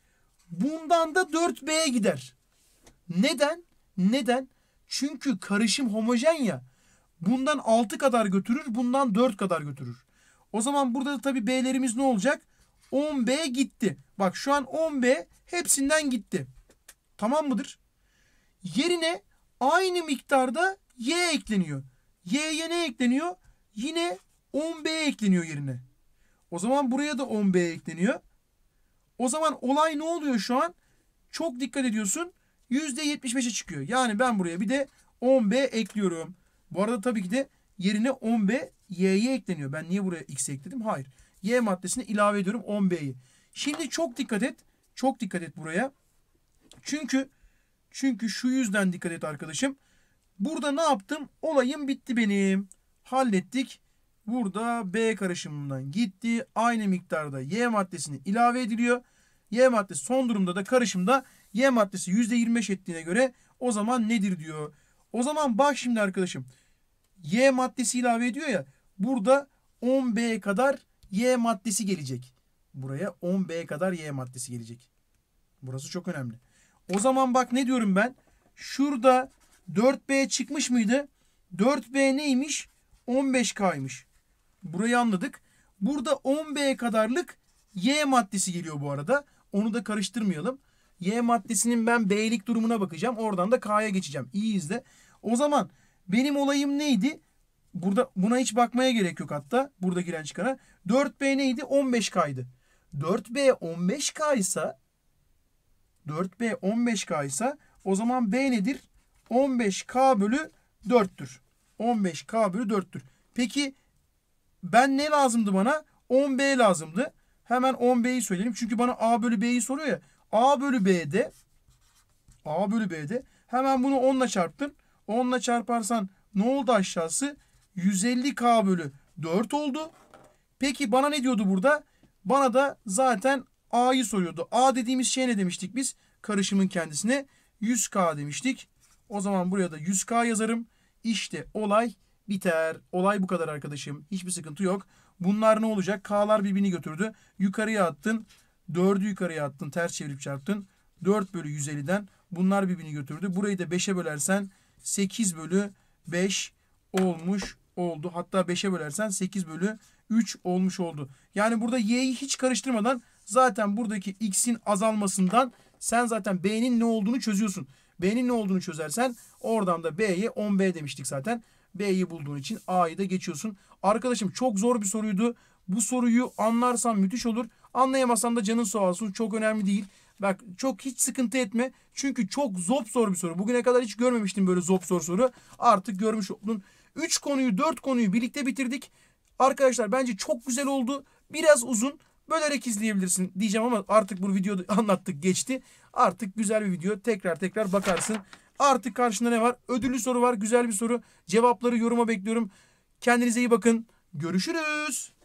Bundan da 4B gider. Neden? Neden? Çünkü karışım homojen ya. Bundan 6 kadar götürür, bundan 4 kadar götürür. O zaman burada da tabii B'lerimiz ne olacak? 10B gitti. Bak şu an 10B hepsinden gitti. Tamam mıdır? Yerine aynı miktarda Y ekleniyor. Y'ye ne ekleniyor? Yine 10B ekleniyor yerine. O zaman buraya da 10B ekleniyor. O zaman olay ne oluyor şu an? Çok dikkat ediyorsun. %75'e çıkıyor. Yani ben buraya bir de 10B ekliyorum. Bu arada tabii ki de yerine 10B Y'ye ekleniyor. Ben niye buraya X ekledim? Hayır. Y maddesine ilave ediyorum 10B'yi. Şimdi çok dikkat et. Çok dikkat et buraya. Çünkü çünkü şu yüzden dikkat et arkadaşım. Burada ne yaptım? Olayım bitti benim. Hallettik. Burada B karışımından gitti. Aynı miktarda Y maddesini ilave ediliyor. Y maddesi son durumda da karışımda Y maddesi %25 ettiğine göre o zaman nedir diyor. O zaman bak şimdi arkadaşım. Y maddesi ilave ediyor ya. Burada 10B kadar Y maddesi gelecek. Buraya 10B kadar Y maddesi gelecek. Burası çok önemli. O zaman bak ne diyorum ben? Şurada 4B çıkmış mıydı? 4B neymiş? 15K'ymış. Burayı anladık. Burada 10 b kadarlık Y maddesi geliyor bu arada. Onu da karıştırmayalım. Y maddesinin ben B'lik durumuna bakacağım. Oradan da K'ya geçeceğim. İyi izle. O zaman benim olayım neydi? Burada buna hiç bakmaya gerek yok hatta. Burada giren çıkana. 4B neydi? 15K'ydı. 4B 15K ise 4B 15K ise o zaman B nedir? 15K bölü 4'tür. 15K bölü 4'tür. Peki ben ne lazımdı bana? 10B lazımdı. Hemen 10B'yi söyleyelim. Çünkü bana A bölü B'yi soruyor ya. A bölü B'de A bölü B'de hemen bunu 10 ile çarptın. 10 ile çarparsan ne oldu aşağısı? 150K bölü 4 oldu. Peki bana ne diyordu burada? Bana da zaten A'yı soruyordu. A dediğimiz şey ne demiştik biz? Karışımın kendisine 100K demiştik. O zaman buraya da 100K yazarım. İşte olay biter. Olay bu kadar arkadaşım. Hiçbir sıkıntı yok. Bunlar ne olacak? K'lar birbirini götürdü. Yukarıya attın. 4'ü yukarıya attın. Ters çevirip çarptın. 4 bölü 150'den bunlar birbirini götürdü. Burayı da 5'e bölersen 8 bölü 5 olmuş oldu. Hatta 5'e bölersen 8 bölü 3 olmuş oldu. Yani burada y'yi hiç karıştırmadan zaten buradaki x'in azalmasından sen zaten b'nin ne olduğunu çözüyorsun. B'nin ne olduğunu çözersen oradan da B'ye 10B demiştik zaten. B'yi bulduğun için A'yı da geçiyorsun. Arkadaşım çok zor bir soruydu. Bu soruyu anlarsan müthiş olur. Anlayamasan da canın sağ olsun. Çok önemli değil. Bak çok hiç sıkıntı etme. Çünkü çok zop zor bir soru. Bugüne kadar hiç görmemiştim böyle zop zor soru. Artık görmüş oldun. 3 konuyu 4 konuyu birlikte bitirdik. Arkadaşlar bence çok güzel oldu. Biraz uzun. Bölerek izleyebilirsin diyeceğim ama artık bu videoda anlattık geçti. Artık güzel bir video. Tekrar tekrar bakarsın. Artık karşında ne var? Ödüllü soru var. Güzel bir soru. Cevapları yoruma bekliyorum. Kendinize iyi bakın. Görüşürüz.